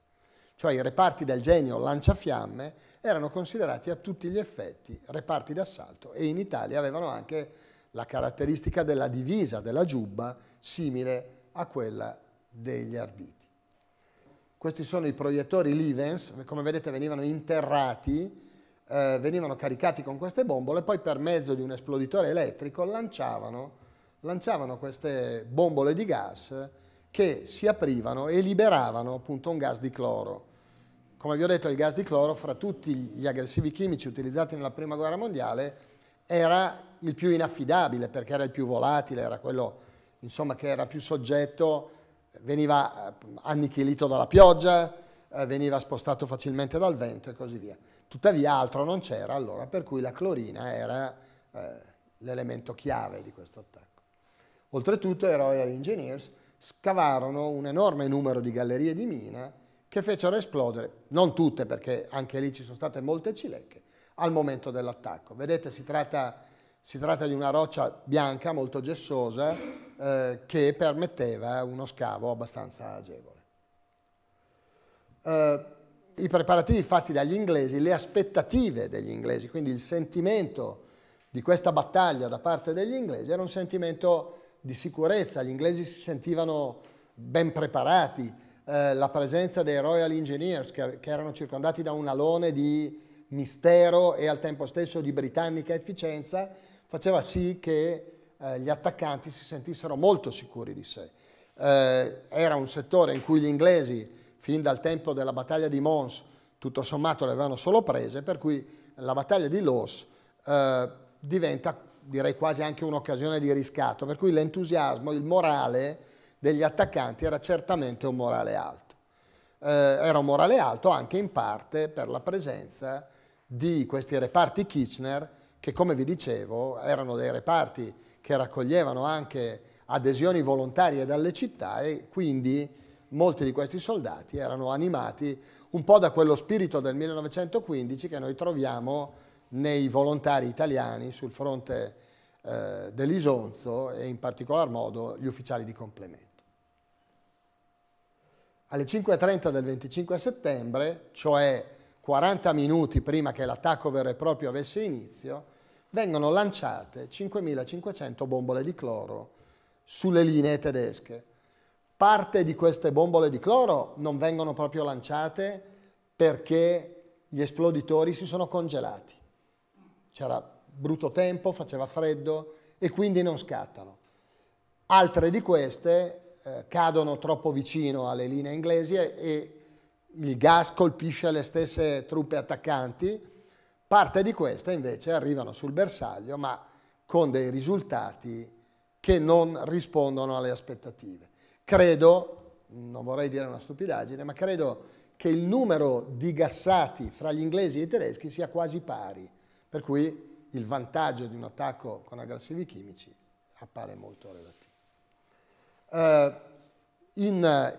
Cioè i reparti del genio lanciafiamme erano considerati a tutti gli effetti reparti d'assalto e in Italia avevano anche la caratteristica della divisa, della giubba, simile a a quella degli arditi. Questi sono i proiettori Livens, come vedete venivano interrati, eh, venivano caricati con queste bombole e poi per mezzo di un esploditore elettrico lanciavano, lanciavano queste bombole di gas che si aprivano e liberavano appunto un gas di cloro. Come vi ho detto il gas di cloro fra tutti gli aggressivi chimici utilizzati nella prima guerra mondiale era il più inaffidabile perché era il più volatile, era quello insomma, che era più soggetto, veniva eh, annichilito dalla pioggia, eh, veniva spostato facilmente dal vento e così via. Tuttavia altro non c'era allora, per cui la clorina era eh, l'elemento chiave di questo attacco. Oltretutto i Royal Engineers scavarono un enorme numero di gallerie di mina che fecero esplodere, non tutte perché anche lì ci sono state molte cilecche, al momento dell'attacco. Vedete, si tratta, si tratta di una roccia bianca molto gessosa eh, che permetteva uno scavo abbastanza agevole. Eh, I preparativi fatti dagli inglesi, le aspettative degli inglesi, quindi il sentimento di questa battaglia da parte degli inglesi era un sentimento di sicurezza, gli inglesi si sentivano ben preparati, eh, la presenza dei Royal Engineers che, che erano circondati da un alone di mistero e al tempo stesso di britannica efficienza faceva sì che eh, gli attaccanti si sentissero molto sicuri di sé. Eh, era un settore in cui gli inglesi, fin dal tempo della battaglia di Mons, tutto sommato le avevano solo prese, per cui la battaglia di Loss eh, diventa direi quasi anche un'occasione di riscatto, per cui l'entusiasmo, il morale degli attaccanti era certamente un morale alto. Eh, era un morale alto anche in parte per la presenza di questi reparti Kitchener che come vi dicevo erano dei reparti che raccoglievano anche adesioni volontarie dalle città e quindi molti di questi soldati erano animati un po' da quello spirito del 1915 che noi troviamo nei volontari italiani sul fronte eh, dell'Isonzo e in particolar modo gli ufficiali di complemento. Alle 5.30 del 25 settembre, cioè 40 minuti prima che l'attacco vero e proprio avesse inizio, vengono lanciate 5.500 bombole di cloro sulle linee tedesche. Parte di queste bombole di cloro non vengono proprio lanciate perché gli esploditori si sono congelati. C'era brutto tempo, faceva freddo e quindi non scattano. Altre di queste eh, cadono troppo vicino alle linee inglesi e il gas colpisce le stesse truppe attaccanti Parte di queste invece arrivano sul bersaglio ma con dei risultati che non rispondono alle aspettative. Credo, non vorrei dire una stupidaggine, ma credo che il numero di gassati fra gli inglesi e i tedeschi sia quasi pari, per cui il vantaggio di un attacco con aggressivi chimici appare molto relativo. Eh, in,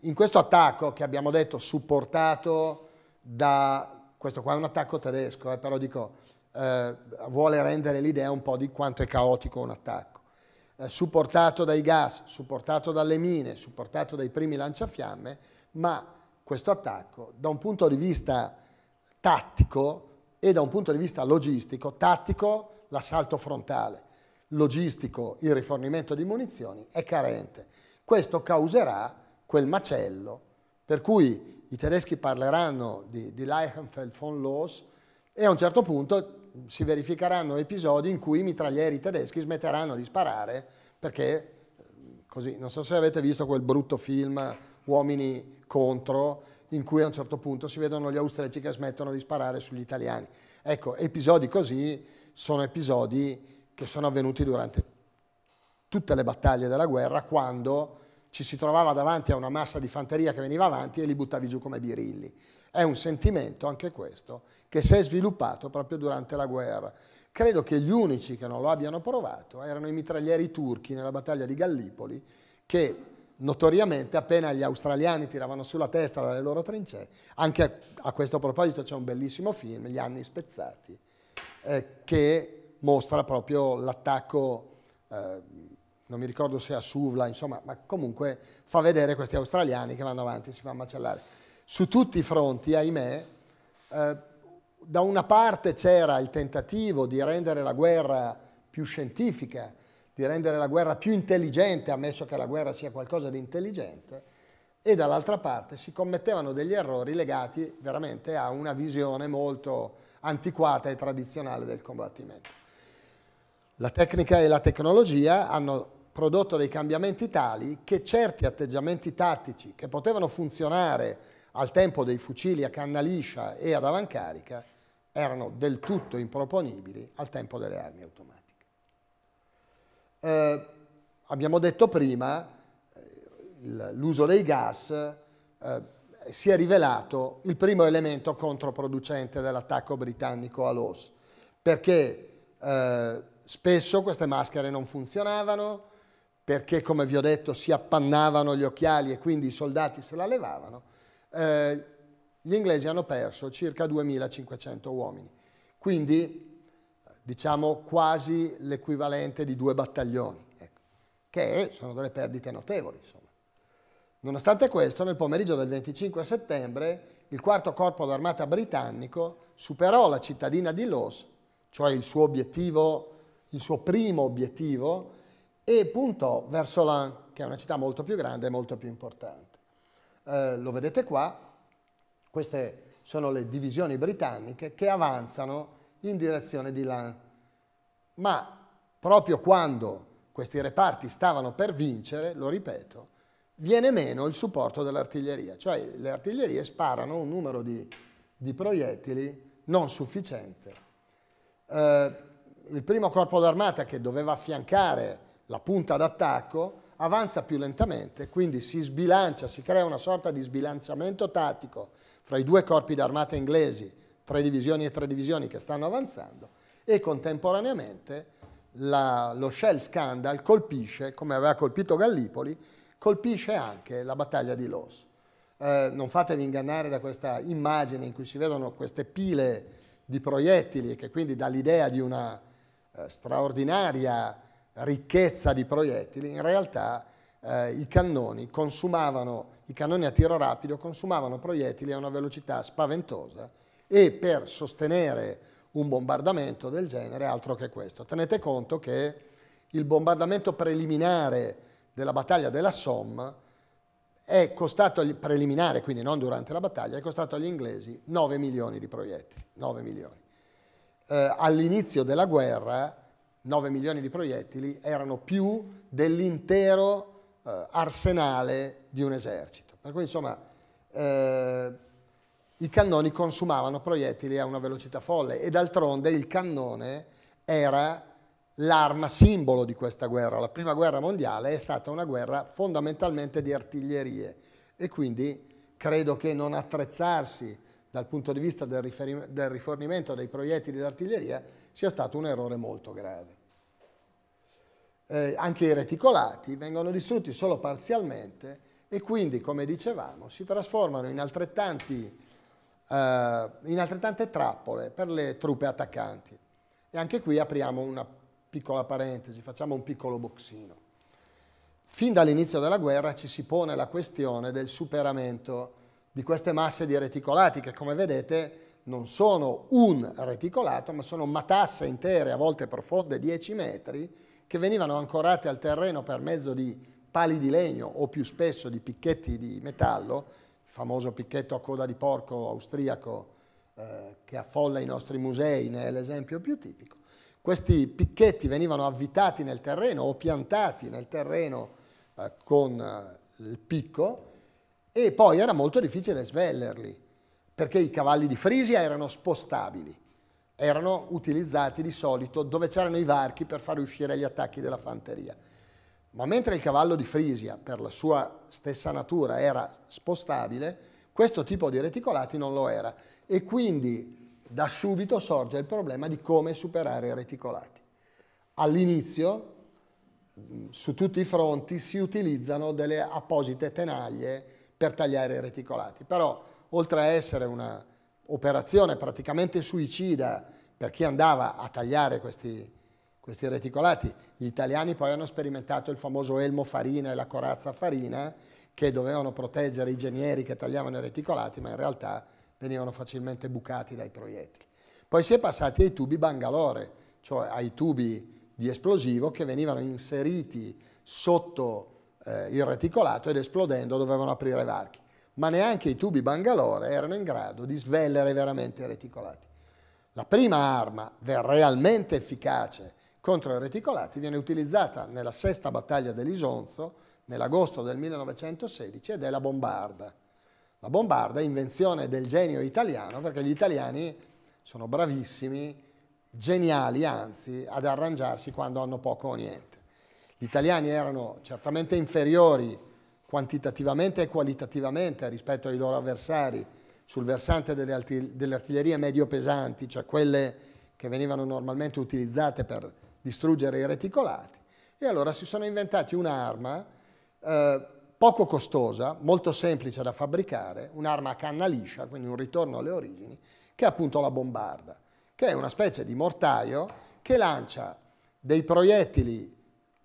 in questo attacco che abbiamo detto supportato da questo qua è un attacco tedesco, eh, però dico, eh, vuole rendere l'idea un po' di quanto è caotico un attacco. Eh, supportato dai gas, supportato dalle mine, supportato dai primi lanciafiamme, ma questo attacco da un punto di vista tattico e da un punto di vista logistico, tattico l'assalto frontale, logistico il rifornimento di munizioni è carente. Questo causerà quel macello per cui i tedeschi parleranno di, di Leichenfeld von Loos e a un certo punto si verificheranno episodi in cui i mitraglieri tedeschi smetteranno di sparare perché così, non so se avete visto quel brutto film Uomini contro in cui a un certo punto si vedono gli austriaci che smettono di sparare sugli italiani. Ecco, episodi così sono episodi che sono avvenuti durante tutte le battaglie della guerra quando ci si trovava davanti a una massa di fanteria che veniva avanti e li buttavi giù come birilli. È un sentimento, anche questo, che si è sviluppato proprio durante la guerra. Credo che gli unici che non lo abbiano provato erano i mitraglieri turchi nella battaglia di Gallipoli che notoriamente appena gli australiani tiravano sulla testa dalle loro trincee, anche a questo proposito c'è un bellissimo film, Gli anni spezzati, eh, che mostra proprio l'attacco eh, non mi ricordo se a Suvla, insomma, ma comunque fa vedere questi australiani che vanno avanti, si fanno macellare. Su tutti i fronti, ahimè, eh, da una parte c'era il tentativo di rendere la guerra più scientifica, di rendere la guerra più intelligente, ammesso che la guerra sia qualcosa di intelligente, e dall'altra parte si commettevano degli errori legati veramente a una visione molto antiquata e tradizionale del combattimento. La tecnica e la tecnologia hanno prodotto dei cambiamenti tali che certi atteggiamenti tattici che potevano funzionare al tempo dei fucili a canna liscia e ad avancarica erano del tutto improponibili al tempo delle armi automatiche. Eh, abbiamo detto prima eh, l'uso dei gas eh, si è rivelato il primo elemento controproducente dell'attacco britannico a Los, perché eh, spesso queste maschere non funzionavano, perché come vi ho detto si appannavano gli occhiali e quindi i soldati se la levavano, eh, gli inglesi hanno perso circa 2.500 uomini, quindi diciamo quasi l'equivalente di due battaglioni, ecco, che sono delle perdite notevoli. Insomma. Nonostante questo, nel pomeriggio del 25 settembre, il quarto corpo d'armata britannico superò la cittadina di Los, cioè il suo obiettivo, il suo primo obiettivo, e puntò verso Lan, che è una città molto più grande e molto più importante. Eh, lo vedete qua, queste sono le divisioni britanniche che avanzano in direzione di Lan. Ma proprio quando questi reparti stavano per vincere, lo ripeto, viene meno il supporto dell'artiglieria, cioè le artiglierie sparano un numero di, di proiettili non sufficiente. Eh, il primo corpo d'armata che doveva affiancare la punta d'attacco avanza più lentamente, quindi si sbilancia, si crea una sorta di sbilanciamento tattico fra i due corpi d'armata inglesi, tre divisioni e tre divisioni che stanno avanzando, e contemporaneamente la, lo Shell Scandal colpisce, come aveva colpito Gallipoli, colpisce anche la battaglia di Loss. Eh, non fatevi ingannare da questa immagine in cui si vedono queste pile di proiettili che quindi dà l'idea di una eh, straordinaria ricchezza di proiettili, in realtà eh, i cannoni consumavano, i cannoni a tiro rapido consumavano proiettili a una velocità spaventosa e per sostenere un bombardamento del genere altro che questo. Tenete conto che il bombardamento preliminare della battaglia della Somme è costato, preliminare quindi non durante la battaglia, è costato agli inglesi 9 milioni di proiettili, 9 milioni. Eh, all'inizio della guerra 9 milioni di proiettili erano più dell'intero eh, arsenale di un esercito. Per cui insomma eh, i cannoni consumavano proiettili a una velocità folle e d'altronde il cannone era l'arma simbolo di questa guerra. La prima guerra mondiale è stata una guerra fondamentalmente di artiglierie e quindi credo che non attrezzarsi dal punto di vista del, del rifornimento dei proiettili d'artiglieria sia stato un errore molto grave. Eh, anche i reticolati vengono distrutti solo parzialmente e quindi, come dicevamo, si trasformano in, altrettanti, eh, in altrettante trappole per le truppe attaccanti. E anche qui apriamo una piccola parentesi, facciamo un piccolo boxino. Fin dall'inizio della guerra ci si pone la questione del superamento di queste masse di reticolati che come vedete non sono un reticolato ma sono matasse intere, a volte profonde 10 metri, che venivano ancorate al terreno per mezzo di pali di legno o più spesso di picchetti di metallo, il famoso picchetto a coda di porco austriaco eh, che affolla i nostri musei ne è l'esempio più tipico. Questi picchetti venivano avvitati nel terreno o piantati nel terreno eh, con eh, il picco e poi era molto difficile svellerli perché i cavalli di Frisia erano spostabili, erano utilizzati di solito dove c'erano i varchi per far uscire gli attacchi della fanteria. Ma mentre il cavallo di Frisia, per la sua stessa natura, era spostabile, questo tipo di reticolati non lo era. E quindi da subito sorge il problema di come superare i reticolati. All'inizio, mm, su tutti i fronti, si utilizzano delle apposite tenaglie per tagliare i reticolati. Però oltre a essere un'operazione praticamente suicida per chi andava a tagliare questi, questi reticolati, gli italiani poi hanno sperimentato il famoso elmo farina e la corazza farina che dovevano proteggere i genieri che tagliavano i reticolati, ma in realtà venivano facilmente bucati dai proiettili. Poi si è passati ai tubi bangalore, cioè ai tubi di esplosivo che venivano inseriti sotto eh, il reticolato ed esplodendo dovevano aprire varchi. Ma neanche i tubi Bangalore erano in grado di svellere veramente i reticolati. La prima arma realmente efficace contro i reticolati viene utilizzata nella sesta battaglia dell'Isonzo nell'agosto del 1916 ed è la bombarda. La bombarda è invenzione del genio italiano perché gli italiani sono bravissimi, geniali anzi, ad arrangiarsi quando hanno poco o niente. Gli italiani erano certamente inferiori quantitativamente e qualitativamente rispetto ai loro avversari sul versante delle, arti delle artiglierie medio-pesanti, cioè quelle che venivano normalmente utilizzate per distruggere i reticolati, e allora si sono inventati un'arma eh, poco costosa, molto semplice da fabbricare, un'arma a canna liscia, quindi un ritorno alle origini, che è appunto la bombarda, che è una specie di mortaio che lancia dei proiettili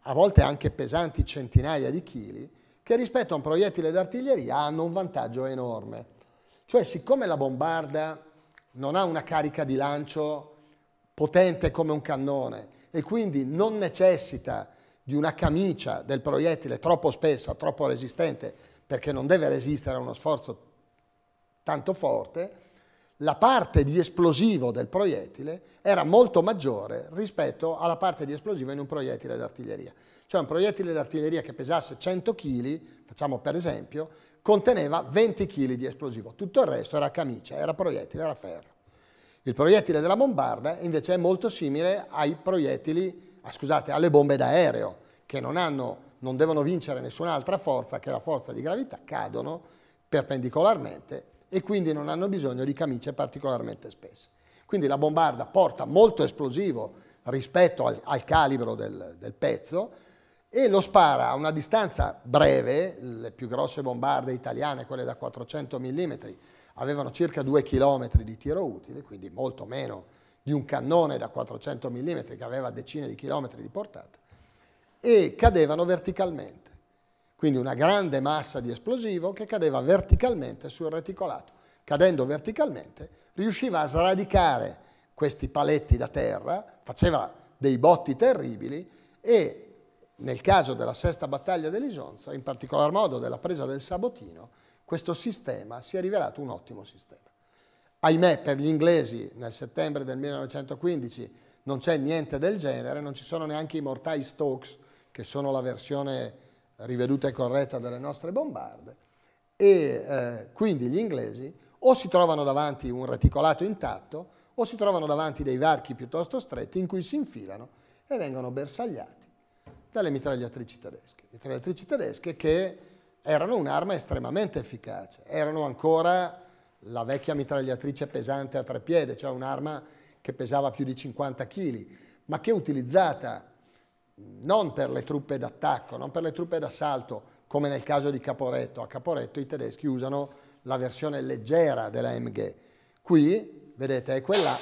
a volte anche pesanti centinaia di chili, che rispetto a un proiettile d'artiglieria hanno un vantaggio enorme. Cioè, siccome la bombarda non ha una carica di lancio potente come un cannone e quindi non necessita di una camicia del proiettile troppo spessa, troppo resistente, perché non deve resistere a uno sforzo tanto forte, la parte di esplosivo del proiettile era molto maggiore rispetto alla parte di esplosivo in un proiettile d'artiglieria. Cioè un proiettile d'artiglieria che pesasse 100 kg, facciamo per esempio, conteneva 20 kg di esplosivo, tutto il resto era camicia, era proiettile, era ferro. Il proiettile della bombarda invece è molto simile ai proiettili, ah, scusate, alle bombe d'aereo, che non, hanno, non devono vincere nessun'altra forza che la forza di gravità, cadono perpendicolarmente e quindi non hanno bisogno di camicie particolarmente spesse. Quindi la bombarda porta molto esplosivo rispetto al, al calibro del, del, pezzo e lo spara a una distanza breve, le più grosse bombarde italiane, quelle da 400 mm, avevano circa 2 km di tiro utile, quindi molto meno di un cannone da 400 mm che aveva decine di chilometri di portata, e cadevano verticalmente quindi una grande massa di esplosivo che cadeva verticalmente sul reticolato. Cadendo verticalmente riusciva a sradicare questi paletti da terra, faceva dei botti terribili e nel caso della sesta battaglia dell'Isonzo, in particolar modo della presa del Sabotino, questo sistema si è rivelato un ottimo sistema. Ahimè per gli inglesi nel settembre del 1915 non c'è niente del genere, non ci sono neanche i mortai Stokes, che sono la versione riveduta e corretta delle nostre bombarde, e eh, quindi gli inglesi o si trovano davanti un reticolato intatto o si trovano davanti dei varchi piuttosto stretti in cui si infilano e vengono bersagliati dalle mitragliatrici tedesche. Mitragliatrici tedesche che erano un'arma estremamente efficace, erano ancora la vecchia mitragliatrice pesante a tre piedi, cioè un'arma che pesava più di 50 kg, ma che utilizzata non per le truppe d'attacco, non per le truppe d'assalto, come nel caso di Caporetto. A Caporetto i tedeschi usano la versione leggera della MG. Qui, vedete, è, quella,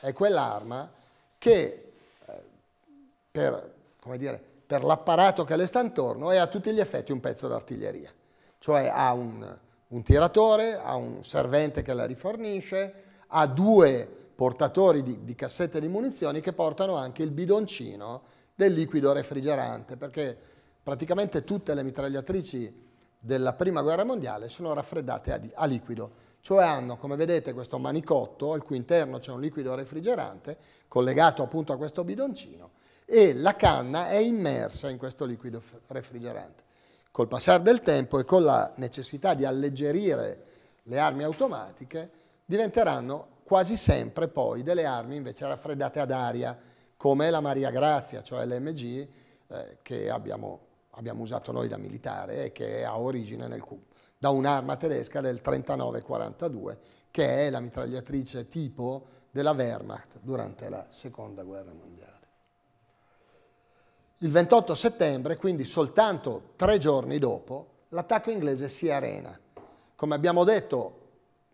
è quell'arma che eh, per, per l'apparato che le sta intorno è a tutti gli effetti un pezzo d'artiglieria. Cioè ha un, un tiratore, ha un servente che la rifornisce, ha due portatori di, di cassette di munizioni che portano anche il bidoncino del liquido refrigerante, perché praticamente tutte le mitragliatrici della Prima Guerra Mondiale sono raffreddate a, a liquido, cioè hanno, come vedete, questo manicotto al cui interno c'è un liquido refrigerante collegato appunto a questo bidoncino e la canna è immersa in questo liquido refrigerante. Col passare del tempo e con la necessità di alleggerire le armi automatiche diventeranno quasi sempre poi delle armi invece raffreddate ad aria, come la Maria Grazia, cioè l'MG eh, che abbiamo, abbiamo, usato noi da militare e che ha origine nel, da un'arma tedesca del 39-42, che è la mitragliatrice tipo della Wehrmacht durante la Seconda Guerra Mondiale. Il 28 settembre, quindi soltanto tre giorni dopo, l'attacco inglese si arena. Come abbiamo detto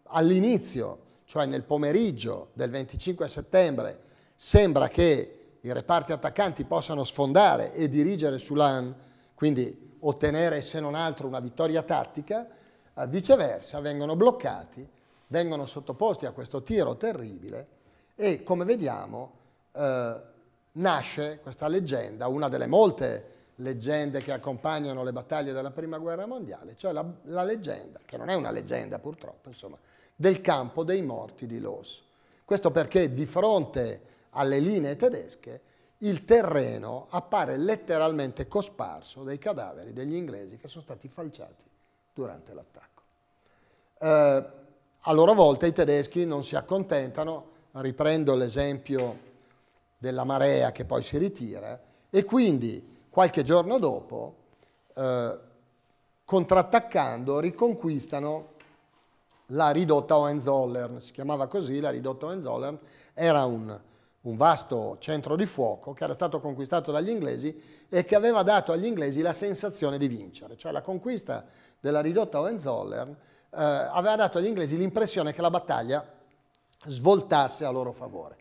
all'inizio, cioè nel pomeriggio del 25 settembre, sembra che i reparti attaccanti possano sfondare e dirigere sull'AN, quindi ottenere se non altro una vittoria tattica, eh, viceversa vengono bloccati, vengono sottoposti a questo tiro terribile e come vediamo eh, nasce questa leggenda, una delle molte leggende che accompagnano le battaglie della Prima Guerra Mondiale, cioè la, la leggenda, che non è una leggenda purtroppo, insomma, del campo dei morti di Los. Questo perché di fronte alle linee tedesche, il terreno appare letteralmente cosparso dei cadaveri degli inglesi che sono stati falciati durante l'attacco. Eh, a loro volta i tedeschi non si accontentano, riprendo l'esempio della marea che poi si ritira, e quindi qualche giorno dopo, eh, contrattaccando, riconquistano la ridotta Hohenzollern, si chiamava così la ridotta Hohenzollern, era un un vasto centro di fuoco che era stato conquistato dagli inglesi e che aveva dato agli inglesi la sensazione di vincere, cioè la conquista della ridotta Hohenzollern eh, aveva dato agli inglesi l'impressione che la battaglia svoltasse a loro favore.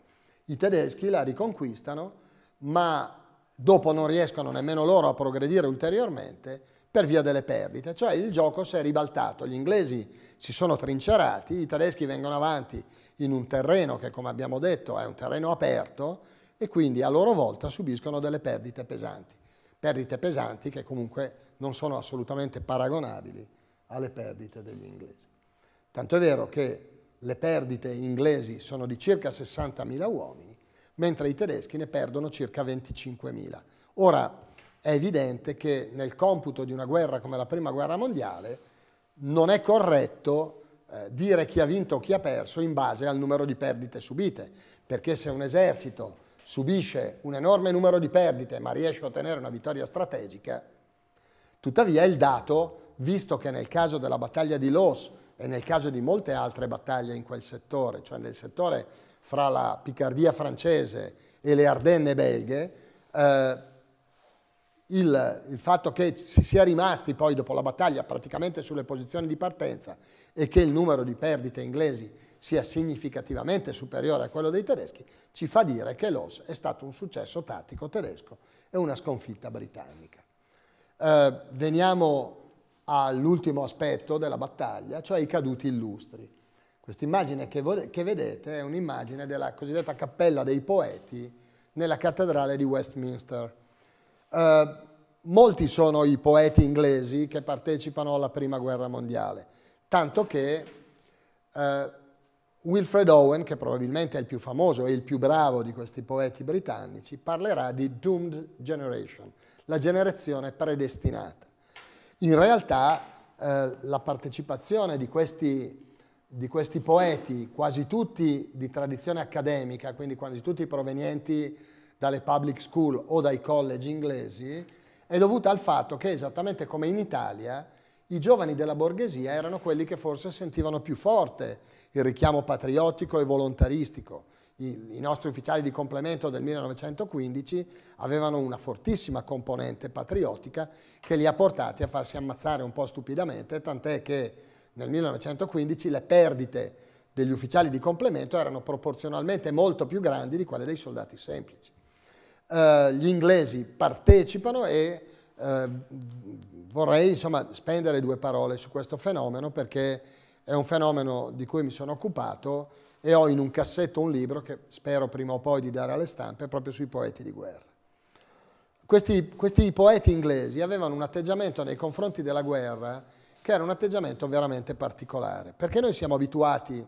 I tedeschi la riconquistano, ma dopo non riescono nemmeno loro a progredire ulteriormente per via delle perdite, cioè il gioco si è ribaltato, gli inglesi si sono trincerati, i tedeschi vengono avanti in un terreno che come abbiamo detto è un terreno aperto e quindi a loro volta subiscono delle perdite pesanti, perdite pesanti che comunque non sono assolutamente paragonabili alle perdite degli inglesi. Tanto è vero che le perdite inglesi sono di circa 60.000 uomini, mentre i tedeschi ne perdono circa 25.000. Ora, è evidente che nel computo di una guerra come la Prima Guerra Mondiale non è corretto eh, dire chi ha vinto o chi ha perso in base al numero di perdite subite, perché se un esercito subisce un enorme numero di perdite ma riesce a ottenere una vittoria strategica, tuttavia il dato, visto che nel caso della battaglia di Los e nel caso di molte altre battaglie in quel settore, cioè nel settore fra la Picardia francese e le Ardenne belghe, eh, il, il, fatto che si sia rimasti poi dopo la battaglia praticamente sulle posizioni di partenza e che il numero di perdite inglesi sia significativamente superiore a quello dei tedeschi, ci fa dire che l'OS è stato un successo tattico tedesco e una sconfitta britannica. Eh, veniamo all'ultimo aspetto della battaglia, cioè i caduti illustri. Questa immagine che, che vedete è un'immagine della cosiddetta cappella dei poeti nella cattedrale di Westminster eh, molti sono i poeti inglesi che partecipano alla Prima Guerra Mondiale, tanto che eh, Wilfred Owen, che probabilmente è il più famoso e il più bravo di questi poeti britannici, parlerà di Doomed Generation, la generazione predestinata. In realtà eh, la partecipazione di questi, di questi poeti, quasi tutti di tradizione accademica, quindi quasi tutti provenienti dalle public school o dai college inglesi, è dovuta al fatto che esattamente come in Italia i giovani della borghesia erano quelli che forse sentivano più forte il richiamo patriottico e volontaristico. I, i nostri ufficiali di complemento del 1915 avevano una fortissima componente patriottica che li ha portati a farsi ammazzare un po' stupidamente, tant'è che nel 1915 le perdite degli ufficiali di complemento erano proporzionalmente molto più grandi di quelle dei soldati semplici. Eh, gli inglesi partecipano e eh, vorrei insomma, spendere due parole su questo fenomeno perché è un fenomeno di cui mi sono occupato e ho in un cassetto un libro che spero prima o poi di dare alle stampe proprio sui poeti di guerra. Questi, questi poeti inglesi avevano un atteggiamento nei confronti della guerra che era un atteggiamento veramente particolare, perché noi siamo abituati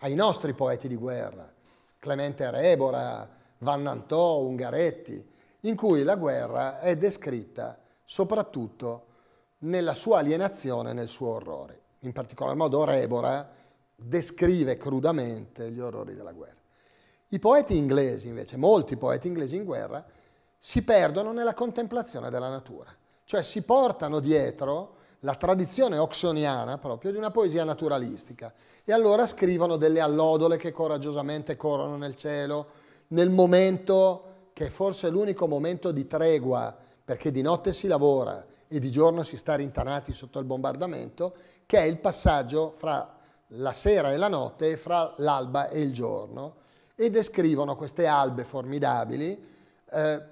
ai nostri poeti di guerra, Clemente Rebora, Vannantò, Ungaretti, in cui la guerra è descritta soprattutto nella sua alienazione e nel suo orrore. In particolar modo Rebora descrive crudamente gli orrori della guerra. I poeti inglesi, invece, molti poeti inglesi in guerra, si perdono nella contemplazione della natura, cioè si portano dietro la tradizione oxoniana proprio di una poesia naturalistica e allora scrivono delle allodole che coraggiosamente corrono nel cielo, nel momento che è forse l'unico momento di tregua, perché di notte si lavora e di giorno si sta rintanati sotto il bombardamento, che è il passaggio fra la sera e la notte e fra l'alba e il giorno. E descrivono queste albe formidabili, eh,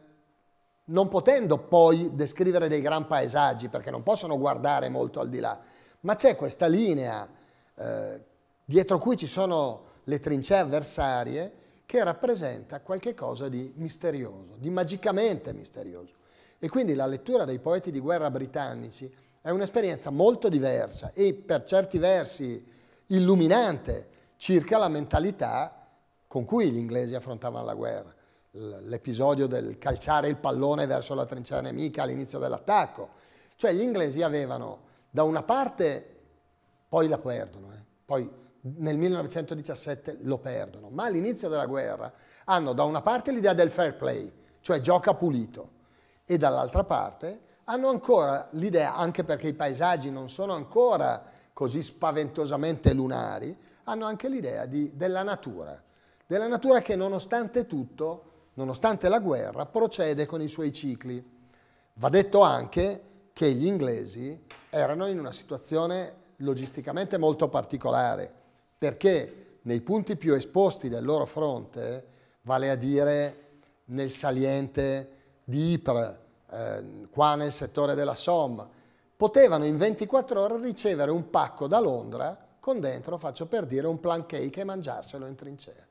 non potendo poi descrivere dei gran paesaggi, perché non possono guardare molto al di là, ma c'è questa linea eh, dietro cui ci sono le trincee avversarie che rappresenta qualcosa di misterioso, di magicamente misterioso. E quindi la lettura dei poeti di guerra britannici è un'esperienza molto diversa e per certi versi illuminante circa la mentalità con cui gli inglesi affrontavano la guerra. L'episodio del calciare il pallone verso la trincea nemica all'inizio dell'attacco. Cioè gli inglesi avevano da una parte, poi la perdono, eh, poi nel 1917 lo perdono, ma all'inizio della guerra hanno da una parte l'idea del fair play, cioè gioca pulito, e dall'altra parte hanno ancora l'idea, anche perché i paesaggi non sono ancora così spaventosamente lunari, hanno anche l'idea della natura, della natura che nonostante tutto, nonostante la guerra, procede con i suoi cicli. Va detto anche che gli inglesi erano in una situazione logisticamente molto particolare, perché nei punti più esposti del loro fronte, vale a dire nel saliente di Ypres, eh, qua nel settore della Somme, potevano in 24 ore ricevere un pacco da Londra con dentro, faccio per dire, un plan cake e mangiarselo in trincea.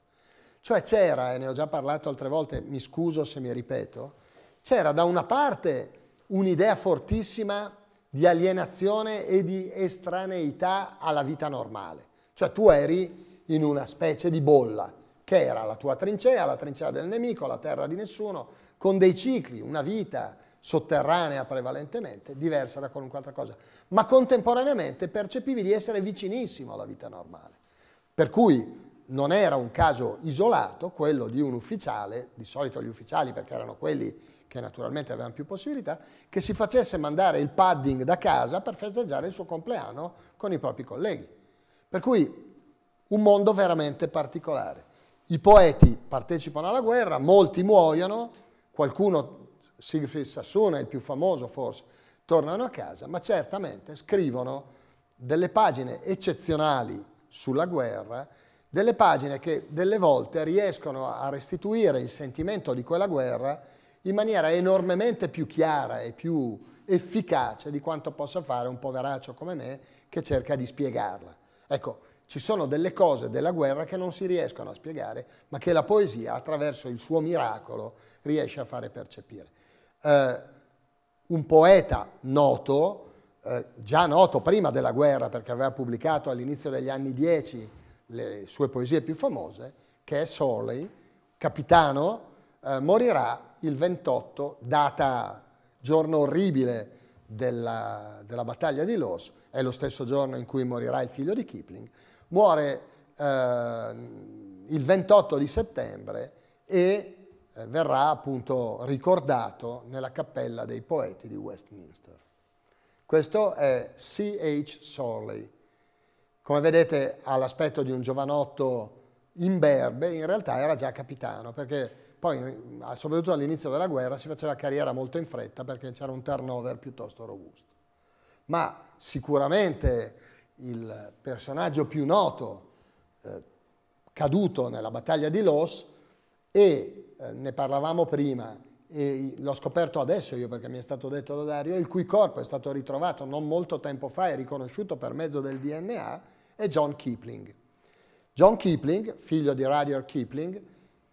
Cioè c'era, e ne ho già parlato altre volte, mi scuso se mi ripeto, c'era da una parte un'idea fortissima di alienazione e di estraneità alla vita normale. Cioè tu eri in una specie di bolla, che era la tua trincea, la trincea del nemico, la terra di nessuno, con dei cicli, una vita sotterranea prevalentemente, diversa da qualunque altra cosa, ma contemporaneamente percepivi di essere vicinissimo alla vita normale. Per cui non era un caso isolato quello di un ufficiale, di solito gli ufficiali perché erano quelli che naturalmente avevano più possibilità, che si facesse mandare il padding da casa per festeggiare il suo compleanno con i propri colleghi. Per cui un mondo veramente particolare. I poeti partecipano alla guerra, molti muoiono, qualcuno, Siegfried Sassone è il più famoso forse, tornano a casa, ma certamente scrivono delle pagine eccezionali sulla guerra, delle pagine che delle volte riescono a restituire il sentimento di quella guerra in maniera enormemente più chiara e più efficace di quanto possa fare un poveraccio come me che cerca di spiegarla. Ecco, ci sono delle cose della guerra che non si riescono a spiegare, ma che la poesia, attraverso il suo miracolo, riesce a fare percepire. Eh, un poeta noto, eh, già noto prima della guerra, perché aveva pubblicato all'inizio degli anni 10 le sue poesie più famose, che è Sorley, capitano, eh, morirà il 28, data, giorno orribile della, della battaglia di Loss, è lo stesso giorno in cui morirà il figlio di Kipling, muore eh, il 28 di settembre e eh, verrà appunto ricordato nella cappella dei poeti di Westminster. Questo è C.H. Sorley. Come vedete ha l'aspetto di un giovanotto imberbe, in realtà era già capitano, perché poi, mm, ah, soprattutto all'inizio della guerra, si faceva carriera molto in fretta perché c'era un turnover piuttosto robusto. Ma sicuramente il personaggio più noto eh, caduto nella battaglia di Loss e eh, ne parlavamo prima e l'ho scoperto adesso io perché mi è stato detto da Dario, il cui corpo è stato ritrovato non molto tempo fa e riconosciuto per mezzo del DNA, è John Kipling. John Kipling, figlio di Rudyard Kipling,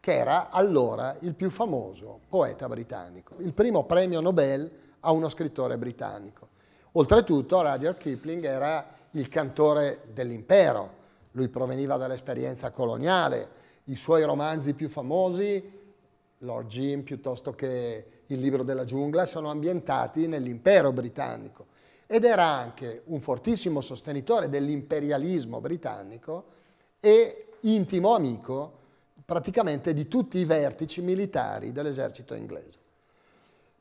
che era allora il più famoso poeta britannico, il primo premio Nobel a uno scrittore britannico. Oltretutto Rudyard Kipling era il cantore dell'impero, lui proveniva dall'esperienza coloniale, i suoi romanzi più famosi, Lord Jim piuttosto che Il libro della giungla, sono ambientati nell'impero britannico ed era anche un fortissimo sostenitore dell'imperialismo britannico e intimo amico praticamente di tutti i vertici militari dell'esercito inglese.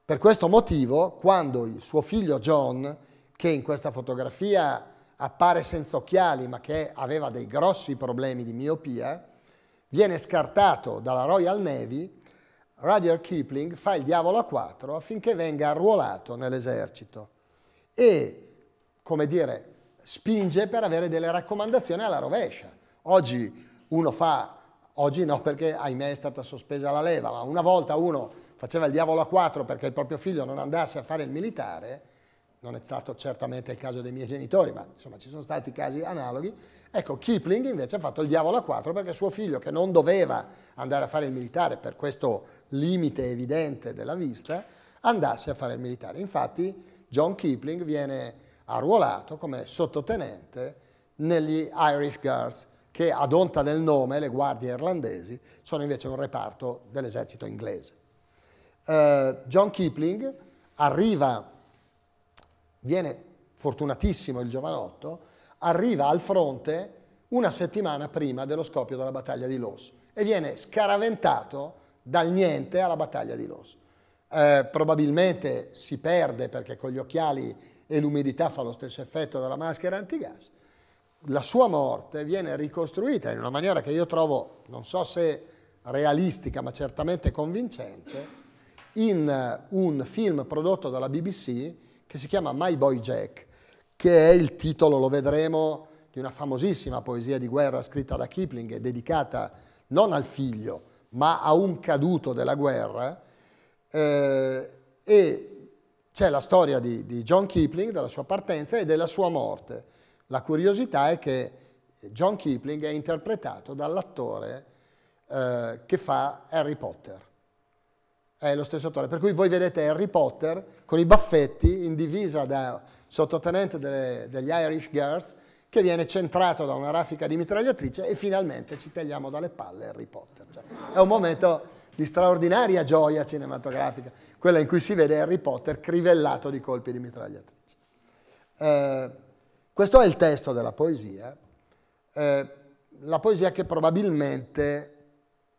Per questo motivo, quando il suo figlio John, che in questa fotografia appare senza occhiali ma che aveva dei grossi problemi di miopia, viene scartato dalla Royal Navy, Rudyard Kipling fa il diavolo a quattro affinché venga arruolato nell'esercito e, come dire, spinge per avere delle raccomandazioni alla rovescia. Oggi uno fa Oggi no, perché ahimè è stata sospesa la leva, ma una volta uno faceva il diavolo a quattro perché il proprio figlio non andasse a fare il militare, non è stato certamente il caso dei miei genitori, ma insomma ci sono stati casi analoghi. Ecco, Kipling invece ha fatto il diavolo a quattro perché suo figlio, che non doveva andare a fare il militare per questo limite evidente della vista, andasse a fare il militare. Infatti John Kipling viene arruolato come sottotenente negli Irish Guards, che ad onta del nome, le guardie irlandesi, sono invece un reparto dell'esercito inglese. Uh, John Kipling arriva, viene fortunatissimo il giovanotto, arriva al fronte una settimana prima dello scoppio della battaglia di Loss e viene scaraventato dal niente alla battaglia di Loss. Uh, eh, probabilmente si perde perché con gli occhiali e l'umidità fa lo stesso effetto della maschera antigas, la sua morte viene ricostruita in una maniera che io trovo, non so se realistica, ma certamente convincente, in eh, un film prodotto dalla BBC che si chiama My Boy Jack, che è il titolo, lo vedremo, di una famosissima poesia di guerra scritta da Kipling e dedicata non al figlio, ma a un caduto della guerra. Eh, e c'è la storia di, di John Kipling, della sua partenza e della sua morte la curiosità è che John Kipling è interpretato dall'attore eh, che fa Harry Potter. È lo stesso attore, per cui voi vedete Harry Potter con i baffetti in divisa da sottotenente delle, degli Irish Girls che viene centrato da una raffica di mitragliatrice e finalmente ci tagliamo dalle palle Harry Potter. Cioè, è un momento di straordinaria gioia cinematografica, quella in cui si vede Harry Potter crivellato di colpi di mitragliatrice. Eh, questo è il testo della poesia, eh, la poesia che probabilmente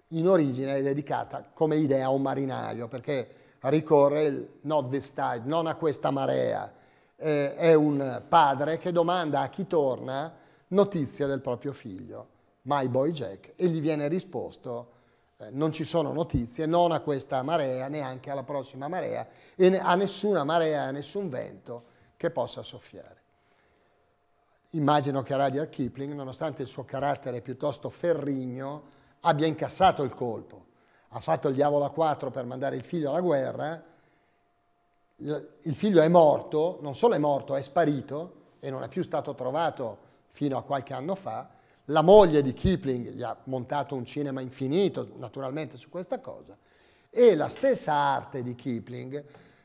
in origine è dedicata come idea a un marinaio, perché ricorre il not this tide, non a questa marea. Eh, è un padre che domanda a chi torna notizie del proprio figlio, my boy Jack, e gli viene risposto eh, non ci sono notizie, non a questa marea, neanche alla prossima marea, e a nessuna marea, a nessun vento che possa soffiare immagino che Rudyard Kipling, nonostante il suo carattere piuttosto ferrigno, abbia incassato il colpo. Ha fatto il diavolo a quattro per mandare il figlio alla guerra, il figlio è morto, non solo è morto, è sparito e non è più stato trovato fino a qualche anno fa. La moglie di Kipling gli ha montato un cinema infinito, naturalmente, su questa cosa. E la stessa arte di Kipling,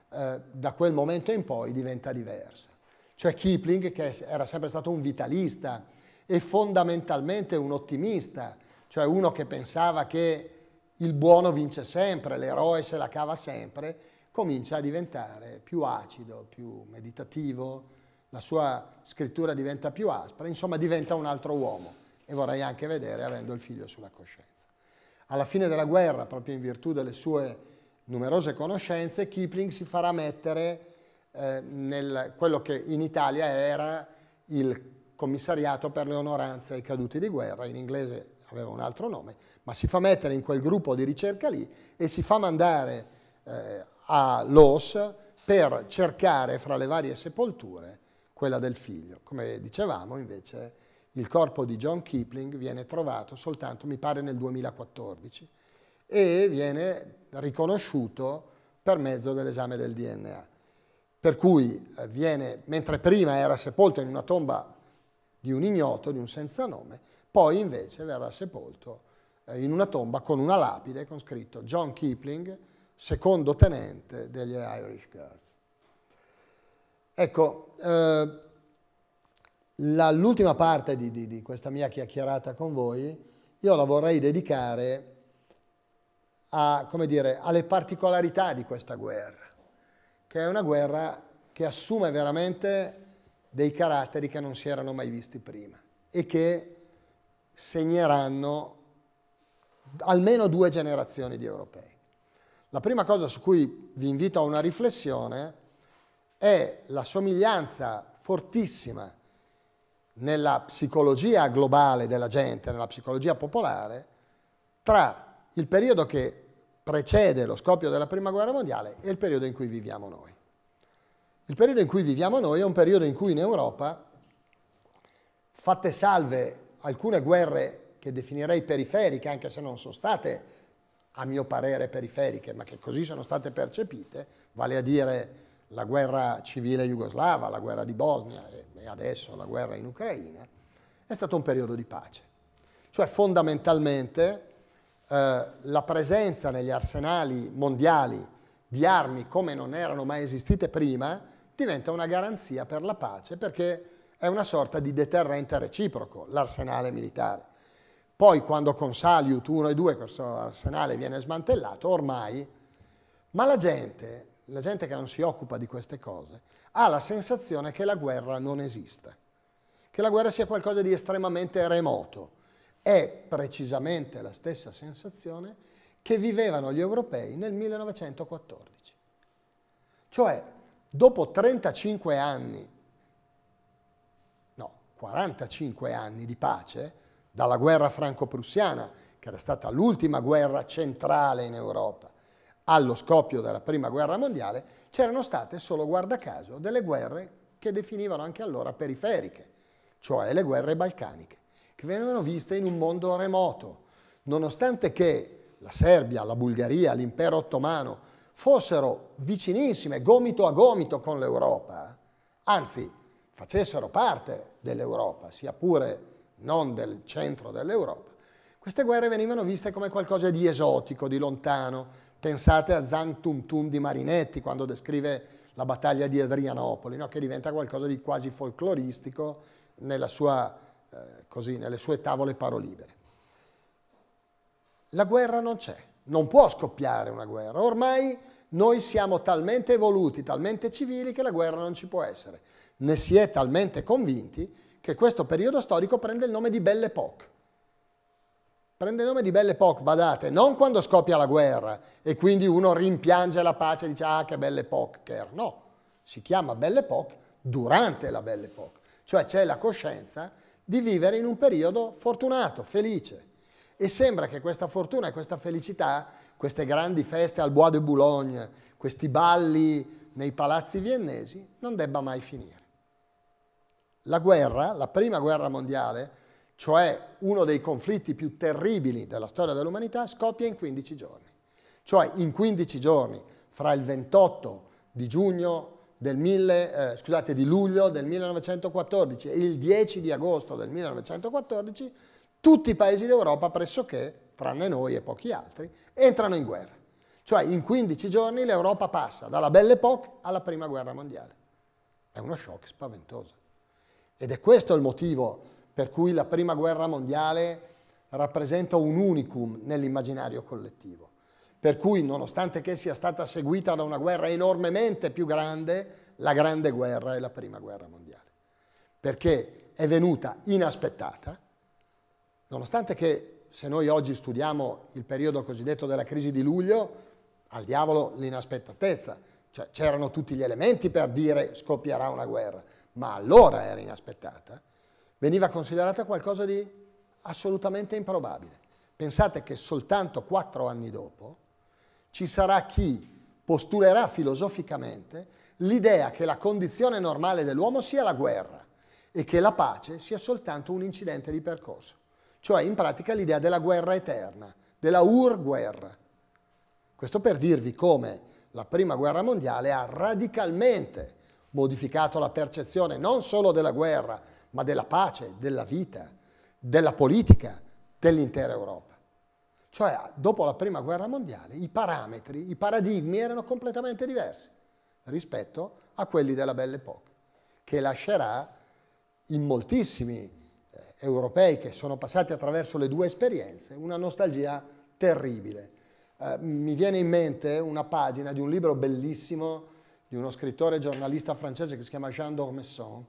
eh, da quel momento in poi, diventa diversa. Cioè Kipling, che era sempre stato un vitalista e fondamentalmente un ottimista, cioè uno che pensava che il buono vince sempre, l'eroe se la cava sempre, comincia a diventare più acido, più meditativo, la sua scrittura diventa più aspra, insomma diventa un altro uomo e vorrei anche vedere avendo il figlio sulla coscienza. Alla fine della guerra, proprio in virtù delle sue numerose conoscenze, Kipling si farà mettere eh, nel, quello che in Italia era il commissariato per le onoranze ai caduti di guerra, in inglese aveva un altro nome, ma si fa mettere in quel gruppo di ricerca lì e si fa mandare eh, a Los per cercare fra le varie sepolture quella del figlio. Come dicevamo invece il corpo di John Kipling viene trovato soltanto, mi pare, nel 2014 e viene riconosciuto per mezzo dell'esame del DNA per cui eh, viene, mentre prima era sepolto in una tomba di un ignoto, di un senza nome, poi invece verrà sepolto eh, in una tomba con una lapide con scritto John Kipling, secondo tenente degli Irish Girls. Ecco, eh, l'ultima parte di, di, di, questa mia chiacchierata con voi, io la vorrei dedicare a, dire, alle particolarità di questa guerra che è una guerra che assume veramente dei caratteri che non si erano mai visti prima e che segneranno almeno due generazioni di europei. La prima cosa su cui vi invito a una riflessione è la somiglianza fortissima nella psicologia globale della gente, nella psicologia popolare, tra il periodo che precede lo scoppio della Prima Guerra Mondiale e il periodo in cui viviamo noi. Il periodo in cui viviamo noi è un periodo in cui in Europa, fatte salve alcune guerre che definirei periferiche, anche se non sono state a mio parere periferiche, ma che così sono state percepite, vale a dire la guerra civile jugoslava, la guerra di Bosnia e adesso la guerra in Ucraina, è stato un periodo di pace. Cioè fondamentalmente eh, la presenza negli arsenali mondiali di armi come non erano mai esistite prima diventa una garanzia per la pace perché è una sorta di deterrente reciproco l'arsenale militare. Poi quando con Salyut 1 e 2 questo arsenale viene smantellato, ormai, ma la gente, la gente che non si occupa di queste cose, ha la sensazione che la guerra non esista, che la guerra sia qualcosa di estremamente remoto, è precisamente la stessa sensazione che vivevano gli europei nel 1914. Cioè, dopo 35 anni, no, 45 anni di pace, dalla guerra franco-prussiana, che era stata l'ultima guerra centrale in Europa, allo scoppio della prima guerra mondiale, c'erano state solo, guarda caso, delle guerre che definivano anche allora periferiche, cioè le guerre balcaniche che venivano viste in un mondo remoto, nonostante che la Serbia, la Bulgaria, l'impero ottomano fossero vicinissime, gomito a gomito con l'Europa, anzi facessero parte dell'Europa, sia pure non del centro dell'Europa, queste guerre venivano viste come qualcosa di esotico, di lontano. Pensate a Zantum Tum di Marinetti quando descrive la battaglia di Adrianopoli, no? che diventa qualcosa di quasi folcloristico nella sua eh, così nelle sue tavole parolibere. La guerra non c'è, non può scoppiare una guerra. Ormai noi siamo talmente evoluti, talmente civili che la guerra non ci può essere. Ne si è talmente convinti che questo periodo storico prende il nome di Belle Époque. Prende il nome di Belle Époque, badate, non quando scoppia la guerra e quindi uno rimpiange la pace e dice ah che Belle Époque che era. No, si chiama Belle Époque durante la Belle Époque, cioè c'è la coscienza di vivere in un periodo fortunato, felice. E sembra che questa fortuna e questa felicità, queste grandi feste al Bois de Boulogne, questi balli nei palazzi viennesi, non debba mai finire. La guerra, la prima guerra mondiale, cioè uno dei conflitti più terribili della storia dell'umanità, scoppia in 15 giorni. Cioè in 15 giorni, fra il 28 di giugno del mille, eh, scusate, di luglio del 1914 e il 10 di agosto del 1914, tutti i paesi d'Europa pressoché, tranne noi e pochi altri, entrano in guerra. Cioè in 15 giorni l'Europa passa dalla Belle Époque alla Prima Guerra Mondiale. È uno shock spaventoso. Ed è questo il motivo per cui la Prima Guerra Mondiale rappresenta un unicum nell'immaginario collettivo per cui nonostante che sia stata seguita da una guerra enormemente più grande, la grande guerra è la prima guerra mondiale, perché è venuta inaspettata, nonostante che se noi oggi studiamo il periodo cosiddetto della crisi di luglio, al diavolo l'inaspettatezza, cioè c'erano tutti gli elementi per dire scoppierà una guerra, ma allora era inaspettata, veniva considerata qualcosa di assolutamente improbabile. Pensate che soltanto quattro anni dopo, ci sarà chi postulerà filosoficamente l'idea che la condizione normale dell'uomo sia la guerra e che la pace sia soltanto un incidente di percorso, cioè in pratica l'idea della guerra eterna, della ur-guerra. Questo per dirvi come la prima guerra mondiale ha radicalmente modificato la percezione non solo della guerra, ma della pace, della vita, della politica dell'intera Europa. Cioè, dopo la Prima Guerra Mondiale, i parametri, i paradigmi erano completamente diversi rispetto a quelli della Belle Époque, che lascerà in moltissimi eh, europei che sono passati attraverso le due esperienze una nostalgia terribile. Eh, mi viene in mente una pagina di un libro bellissimo di uno scrittore e giornalista francese che si chiama Jean d'Ormesson,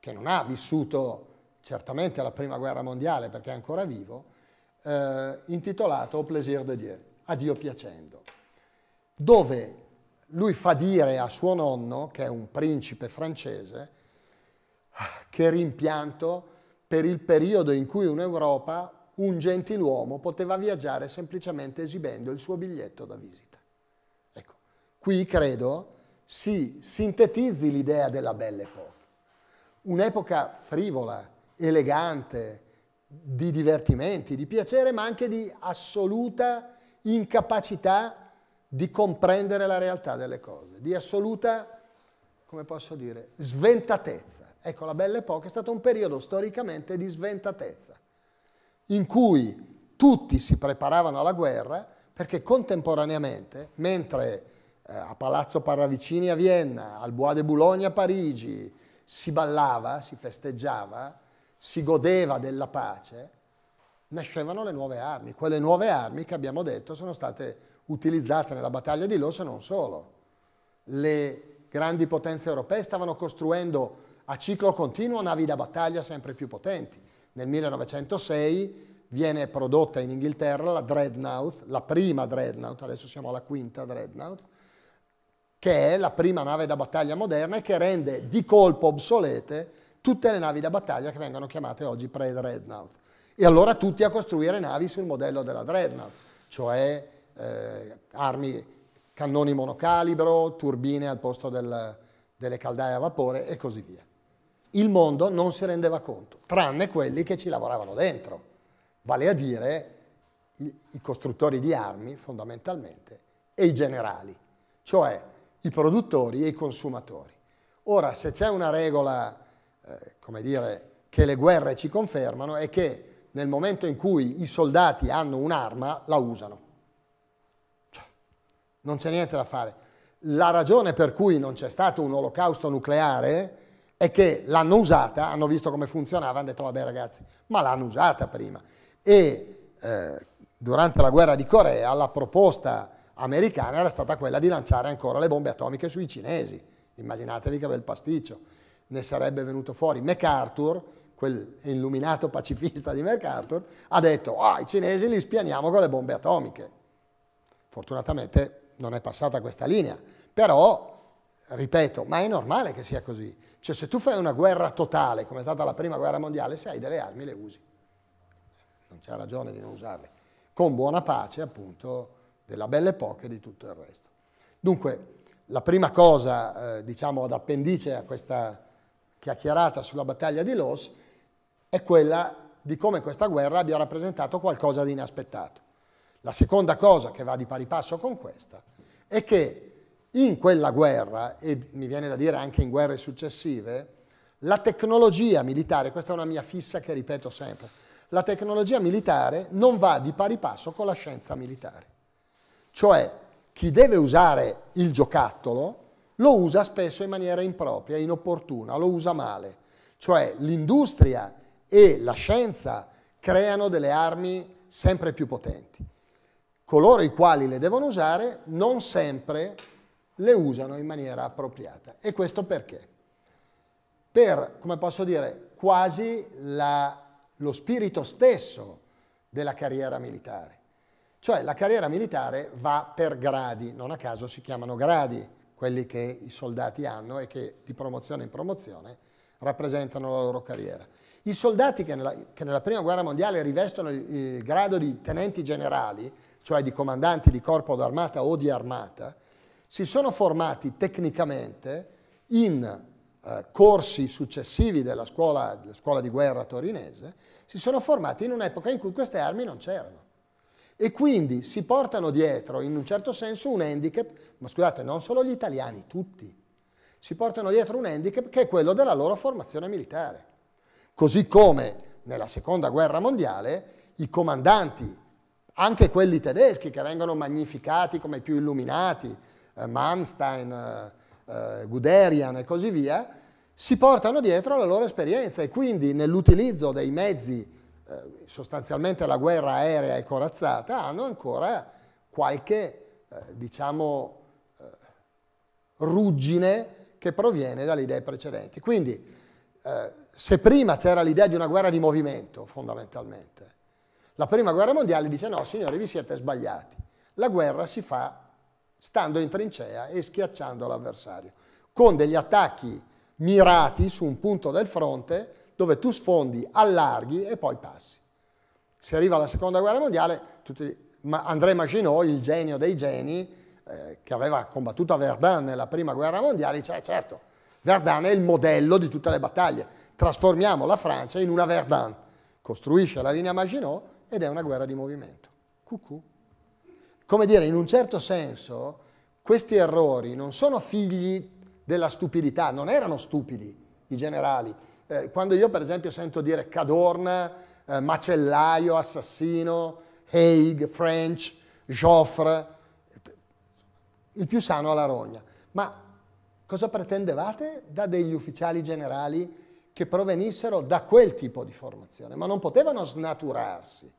che non ha vissuto certamente la prima guerra mondiale perché è ancora vivo, eh, intitolato Au plaisir de Dieu, a Dio piacendo, dove lui fa dire a suo nonno, che è un principe francese, che rimpianto per il periodo in cui in Europa un gentiluomo poteva viaggiare semplicemente esibendo il suo biglietto da visita. Ecco, qui credo si sintetizzi l'idea della Belle Époque, un'epoca frivola, elegante, di divertimenti, di piacere, ma anche di assoluta incapacità di comprendere la realtà delle cose, di assoluta, come posso dire, sventatezza. Ecco, la Belle Époque è stato un periodo storicamente di sventatezza, in cui tutti si preparavano alla guerra perché contemporaneamente, mentre eh, a Palazzo Parravicini a Vienna, al Bois de Boulogne a Parigi, si ballava, si festeggiava, si godeva della pace, nascevano le nuove armi. Quelle nuove armi che abbiamo detto sono state utilizzate nella battaglia di Loss e non solo. Le grandi potenze europee stavano costruendo a ciclo continuo navi da battaglia sempre più potenti. Nel 1906 viene prodotta in Inghilterra la Dreadnought, la prima Dreadnought, adesso siamo alla quinta Dreadnought, che è la prima nave da battaglia moderna e che rende di colpo obsolete tutte le navi da battaglia che vengono chiamate oggi pre-dreadnought. E allora tutti a costruire navi sul modello della dreadnought, cioè eh, armi, cannoni monocalibro, turbine al posto del, delle caldaie a vapore e così via. Il mondo non si rendeva conto, tranne quelli che ci lavoravano dentro, vale a dire i, i costruttori di armi fondamentalmente e i generali, cioè i produttori e i consumatori. Ora, se c'è una regola eh, come dire, che le guerre ci confermano è che nel momento in cui i soldati hanno un'arma, la usano. Cioè, non c'è niente da fare. La ragione per cui non c'è stato un olocausto nucleare è che l'hanno usata, hanno visto come funzionava, hanno detto vabbè ragazzi, ma l'hanno usata prima. E eh, durante la guerra di Corea la proposta americana era stata quella di lanciare ancora le bombe atomiche sui cinesi. Immaginatevi che bel pasticcio ne sarebbe venuto fuori. MacArthur, quel illuminato pacifista di MacArthur, ha detto ah, i cinesi li spianiamo con le bombe atomiche. Fortunatamente non è passata questa linea, però, ripeto, ma è normale che sia così. Cioè se tu fai una guerra totale, come è stata la prima guerra mondiale, se hai delle armi le usi. Non c'è ragione di non usarle. Con buona pace, appunto, della belle epoca e di tutto il resto. Dunque, la prima cosa, eh, diciamo, ad appendice a questa chiacchierata sulla battaglia di Los è quella di come questa guerra abbia rappresentato qualcosa di inaspettato. La seconda cosa che va di pari passo con questa è che in quella guerra, e mi viene da dire anche in guerre successive, la tecnologia militare, questa è una mia fissa che ripeto sempre, la tecnologia militare non va di pari passo con la scienza militare. Cioè, chi deve usare il giocattolo lo usa spesso in maniera impropria, inopportuna, lo usa male. Cioè l'industria e la scienza creano delle armi sempre più potenti. Coloro i quali le devono usare non sempre le usano in maniera appropriata. E questo perché? Per, come posso dire, quasi la, lo spirito stesso della carriera militare. Cioè la carriera militare va per gradi, non a caso si chiamano gradi quelli che i soldati hanno e che di promozione in promozione rappresentano la loro carriera. I soldati che nella, che nella prima guerra mondiale rivestono il, il grado di tenenti generali, cioè di comandanti di corpo d'armata o di armata, si sono formati tecnicamente in eh, corsi successivi della scuola, della scuola di guerra torinese, si sono formati in un'epoca in cui queste armi non c'erano e quindi si portano dietro in un certo senso un handicap, ma scusate, non solo gli italiani, tutti, si portano dietro un handicap che è quello della loro formazione militare. Così come nella seconda guerra mondiale i comandanti, anche quelli tedeschi che vengono magnificati come i più illuminati, eh, Manstein, eh, eh, Guderian e così via, si portano dietro la loro esperienza e quindi nell'utilizzo dei mezzi eh, sostanzialmente la guerra aerea e corazzata, hanno ancora qualche, eh, diciamo, eh, ruggine che proviene dalle idee precedenti. Quindi, se prima c'era l'idea di una guerra di movimento, fondamentalmente, la prima guerra mondiale dice no, signori, vi siete sbagliati. La guerra si fa stando in trincea e schiacciando l'avversario, con degli attacchi mirati su un punto del fronte dove tu sfondi, allarghi e poi passi. Se arriva la seconda guerra mondiale, tutti, André Maginot, il genio dei geni, eh, che aveva combattuto a Verdun nella prima guerra mondiale, dice, eh, certo, Verdun è il modello di tutte le battaglie, trasformiamo la Francia in una Verdun, costruisce la linea Maginot ed è una guerra di movimento. Cucù. Come dire, in un certo senso, questi errori non sono figli della stupidità, non erano stupidi i generali, eh, quando io per esempio sento dire Cadorna, eh, macellaio, assassino, Haig, French, Joffre, il più sano alla rogna. Ma cosa pretendevate da degli ufficiali generali che provenissero da quel tipo di formazione? Ma non potevano snaturarsi.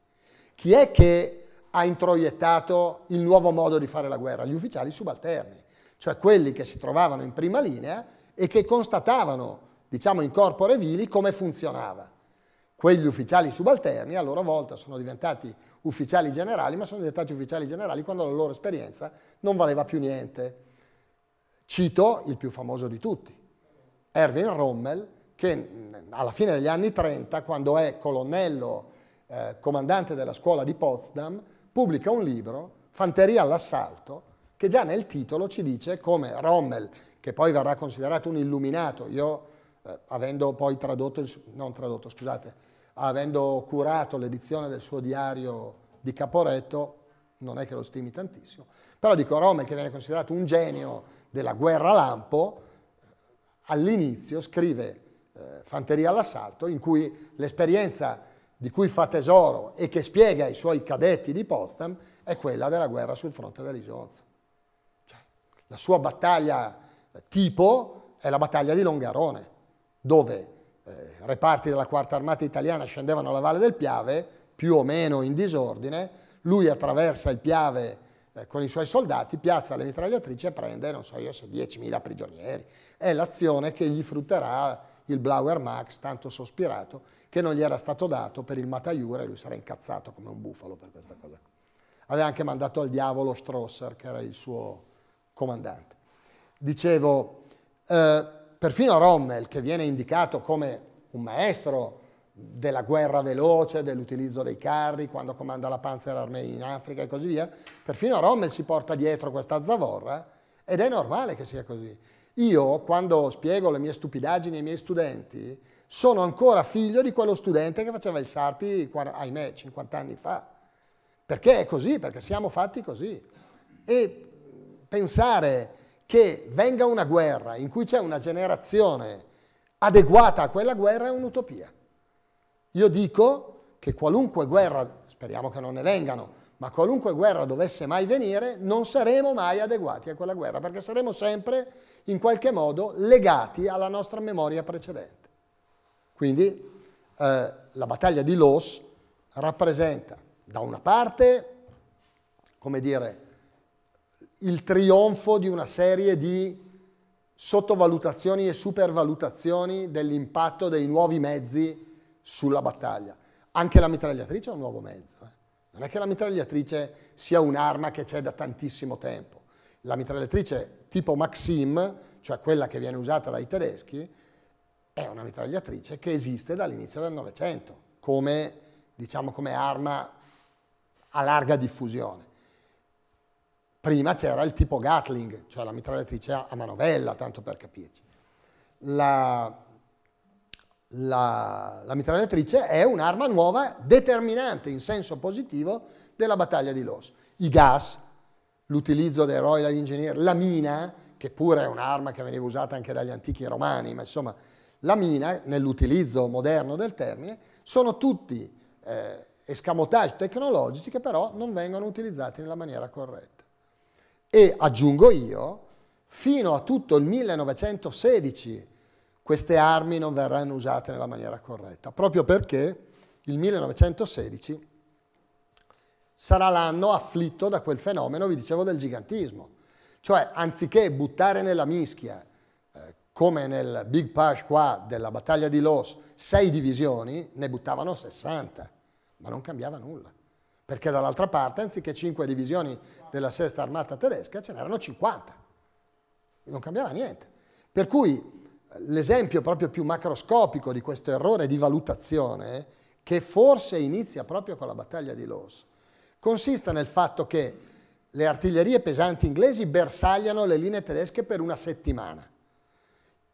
Chi è che ha introiettato il nuovo modo di fare la guerra? Gli ufficiali subalterni, cioè quelli che si trovavano in prima linea e che constatavano diciamo in corpore vili, come funzionava. Quegli ufficiali subalterni a loro volta sono diventati ufficiali generali, ma sono diventati ufficiali generali quando la loro esperienza non valeva più niente. Cito il più famoso di tutti, Erwin Rommel, che alla fine degli anni 30, quando è colonnello eh, comandante della scuola di Potsdam, pubblica un libro, Fanteria all'assalto, che già nel titolo ci dice come Rommel, che poi verrà considerato un illuminato, io eh, avendo poi tradotto, il, non tradotto, scusate, avendo curato l'edizione del suo diario di Caporetto, non è che lo stimi tantissimo, però dico Rommel che viene considerato un genio della guerra lampo, all'inizio scrive eh, Fanteria all'assalto in cui l'esperienza di cui fa tesoro e che spiega ai suoi cadetti di Potsdam è quella della guerra sul fronte dell'Isonzo. Cioè, la sua battaglia eh, tipo è la battaglia di Longarone, dove eh, reparti della quarta armata italiana scendevano alla valle del Piave, più o meno in disordine, lui attraversa il Piave eh, con i suoi soldati, piazza le mitragliatrici e prende, non so io se 10.000 prigionieri. È l'azione che gli frutterà il Blauer Max, tanto sospirato, che non gli era stato dato per il Mataiura e lui sarà incazzato come un bufalo per questa cosa. Aveva anche mandato al diavolo Strosser, che era il suo comandante. Dicevo, eh, Perfino Rommel, che viene indicato come un maestro della guerra veloce, dell'utilizzo dei carri, quando comanda la Panzerarmee in Africa e così via, perfino Rommel si porta dietro questa zavorra ed è normale che sia così. Io, quando spiego le mie stupidaggini ai miei studenti, sono ancora figlio di quello studente che faceva il Sarpi, ahimè, 50 anni fa. Perché è così, perché siamo fatti così. E pensare che venga una guerra in cui c'è una generazione adeguata a quella guerra è un'utopia. Io dico che qualunque guerra, speriamo che non ne vengano, ma qualunque guerra dovesse mai venire, non saremo mai adeguati a quella guerra, perché saremo sempre in qualche modo legati alla nostra memoria precedente. Quindi eh, la battaglia di Los rappresenta da una parte, come dire, il trionfo di una serie di sottovalutazioni e supervalutazioni dell'impatto dei nuovi mezzi sulla battaglia. Anche la mitragliatrice è un nuovo mezzo. Eh. Non è che la mitragliatrice sia un'arma che c'è da tantissimo tempo. La mitragliatrice tipo Maxim, cioè quella che viene usata dai tedeschi, è una mitragliatrice che esiste dall'inizio del Novecento come, diciamo, come arma a larga diffusione. Prima c'era il tipo Gatling, cioè la mitragliatrice a manovella, tanto per capirci. La, la, la mitragliatrice è un'arma nuova determinante in senso positivo della battaglia di Loss. I gas, l'utilizzo dei Royal Engineer, la mina, che pure è un'arma che veniva usata anche dagli antichi romani, ma insomma la mina, nell'utilizzo moderno del termine, sono tutti eh, escamotage tecnologici che però non vengono utilizzati nella maniera corretta e aggiungo io, fino a tutto il 1916 queste armi non verranno usate nella maniera corretta, proprio perché il 1916 sarà l'anno afflitto da quel fenomeno, vi dicevo, del gigantismo. Cioè, anziché buttare nella mischia, eh, come nel Big Pash qua della battaglia di Los, sei divisioni, ne buttavano 60, ma non cambiava nulla perché dall'altra parte, anziché 5 divisioni della sesta armata tedesca, ce n'erano 50. Non cambiava niente. Per cui eh, l'esempio proprio più macroscopico di questo errore di valutazione, che forse inizia proprio con la battaglia di Loss, consiste nel fatto che le artiglierie pesanti inglesi bersagliano le linee tedesche per una settimana.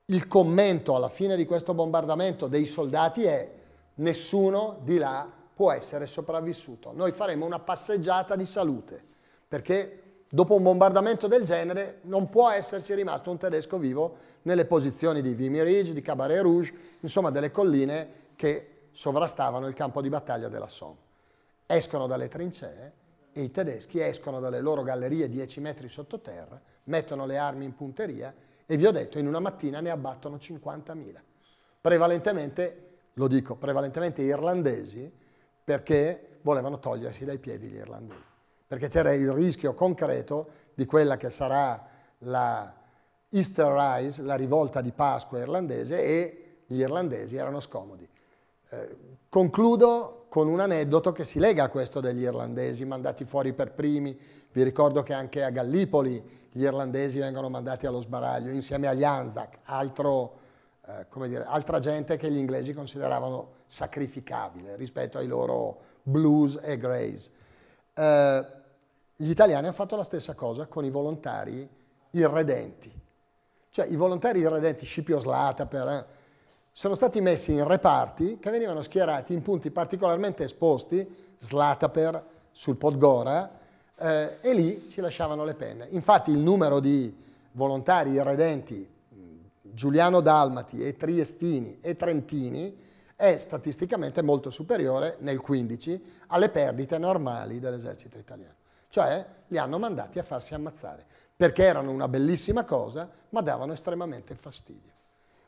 Il commento alla fine di questo bombardamento dei soldati è nessuno di là può essere sopravvissuto. Noi faremo una passeggiata di salute, perché dopo un bombardamento del genere non può esserci rimasto un tedesco vivo nelle posizioni di Vimy Ridge, di Cabaret Rouge, insomma delle colline che sovrastavano il campo di battaglia della Somme. Escono dalle trincee e i tedeschi escono dalle loro gallerie 10 metri sottoterra, mettono le armi in punteria e vi ho detto in una mattina ne abbattono 50.000. Prevalentemente, lo dico, prevalentemente irlandesi, perché volevano togliersi dai piedi gli irlandesi, perché c'era il rischio concreto di quella che sarà la Easter Rise, la rivolta di Pasqua irlandese e gli irlandesi erano scomodi. Eh, concludo con un aneddoto che si lega a questo degli irlandesi mandati fuori per primi. Vi ricordo che anche a Gallipoli gli irlandesi vengono mandati allo sbaraglio insieme agli Anzac, altro eh, come dire, altra gente che gli inglesi consideravano sacrificabile rispetto ai loro blues e greys. Eh, gli italiani hanno fatto la stessa cosa con i volontari irredenti. Cioè i volontari irredenti, Scipio Slata, per, eh, sono stati messi in reparti che venivano schierati in punti particolarmente esposti, Slataper sul Podgora, eh, e lì ci lasciavano le penne. Infatti il numero di volontari irredenti Giuliano Dalmati e Triestini e Trentini è statisticamente molto superiore nel 15 alle perdite normali dell'esercito italiano. Cioè li hanno mandati a farsi ammazzare perché erano una bellissima cosa ma davano estremamente fastidio.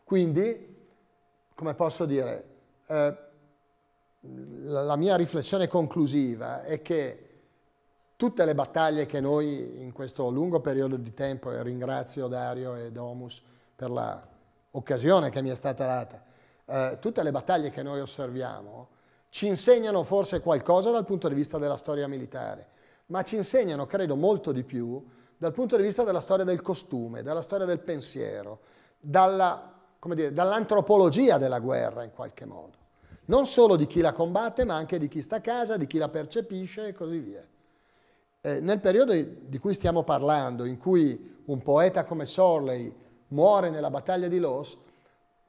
Quindi, come posso dire, eh, la mia riflessione conclusiva è che tutte le battaglie che noi in questo lungo periodo di tempo, e ringrazio Dario e Domus per l'occasione che mi è stata data, eh, tutte le battaglie che noi osserviamo ci insegnano forse qualcosa dal punto di vista della storia militare, ma ci insegnano, credo, molto di più dal punto di vista della storia del costume, della storia del pensiero, dall'antropologia dall della guerra in qualche modo. Non solo di chi la combatte, ma anche di chi sta a casa, di chi la percepisce e così via. Eh, nel periodo di cui stiamo parlando, in cui un poeta come Sorley muore nella battaglia di Loss,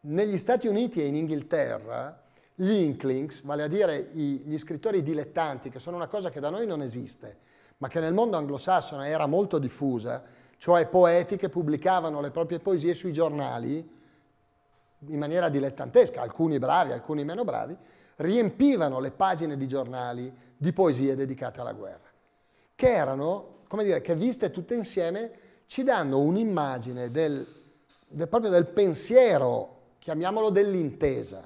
negli Stati Uniti e in Inghilterra gli inklings, vale a dire gli scrittori dilettanti, che sono una cosa che da noi non esiste, ma che nel mondo anglosassone era molto diffusa, cioè poeti che pubblicavano le proprie poesie sui giornali in maniera dilettantesca, alcuni bravi, alcuni meno bravi, riempivano le pagine di giornali di poesie dedicate alla guerra, che erano, come dire, che viste tutte insieme ci danno un'immagine del proprio del pensiero, chiamiamolo dell'intesa,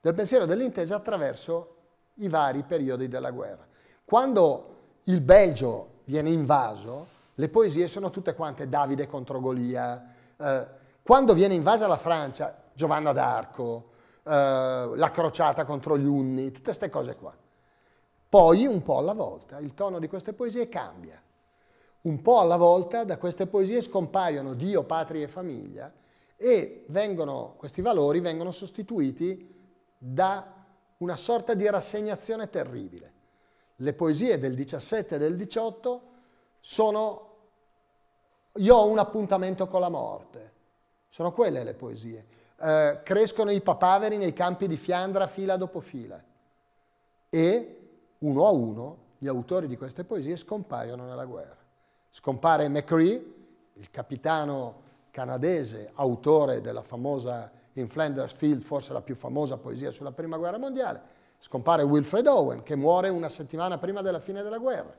del pensiero dell'intesa attraverso i vari periodi della guerra. Quando il Belgio viene invaso, le poesie sono tutte quante Davide contro Golia. Eh, quando viene invasa la Francia, Giovanna d'Arco, eh, la crociata contro gli Unni, tutte queste cose qua. Poi, un po' alla volta, il tono di queste poesie cambia un po' alla volta da queste poesie scompaiono Dio, patria e famiglia e vengono, questi valori vengono sostituiti da una sorta di rassegnazione terribile. Le poesie del 17 e del 18 sono io ho un appuntamento con la morte, sono quelle le poesie. Eh, crescono i papaveri nei campi di Fiandra fila dopo fila e uno a uno gli autori di queste poesie scompaiono nella guerra. Scompare McCree, il capitano canadese, autore della famosa In Flanders Field, forse la più famosa poesia sulla Prima Guerra Mondiale. Scompare Wilfred Owen, che muore una settimana prima della fine della guerra.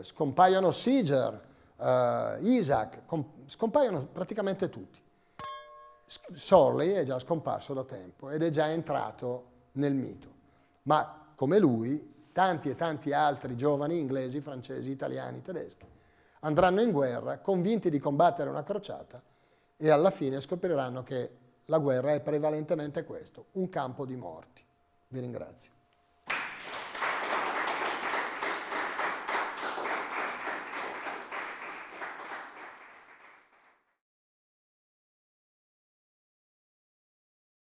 Scompaiono Seeger, Uh, Isaac, scompaiono praticamente tutti. Sorley è già scomparso da tempo ed è già entrato nel mito, ma come lui tanti e tanti altri giovani inglesi, francesi, italiani, tedeschi andranno in guerra convinti di combattere una crociata e alla fine scopriranno che la guerra è prevalentemente questo, un campo di morti. Vi ringrazio.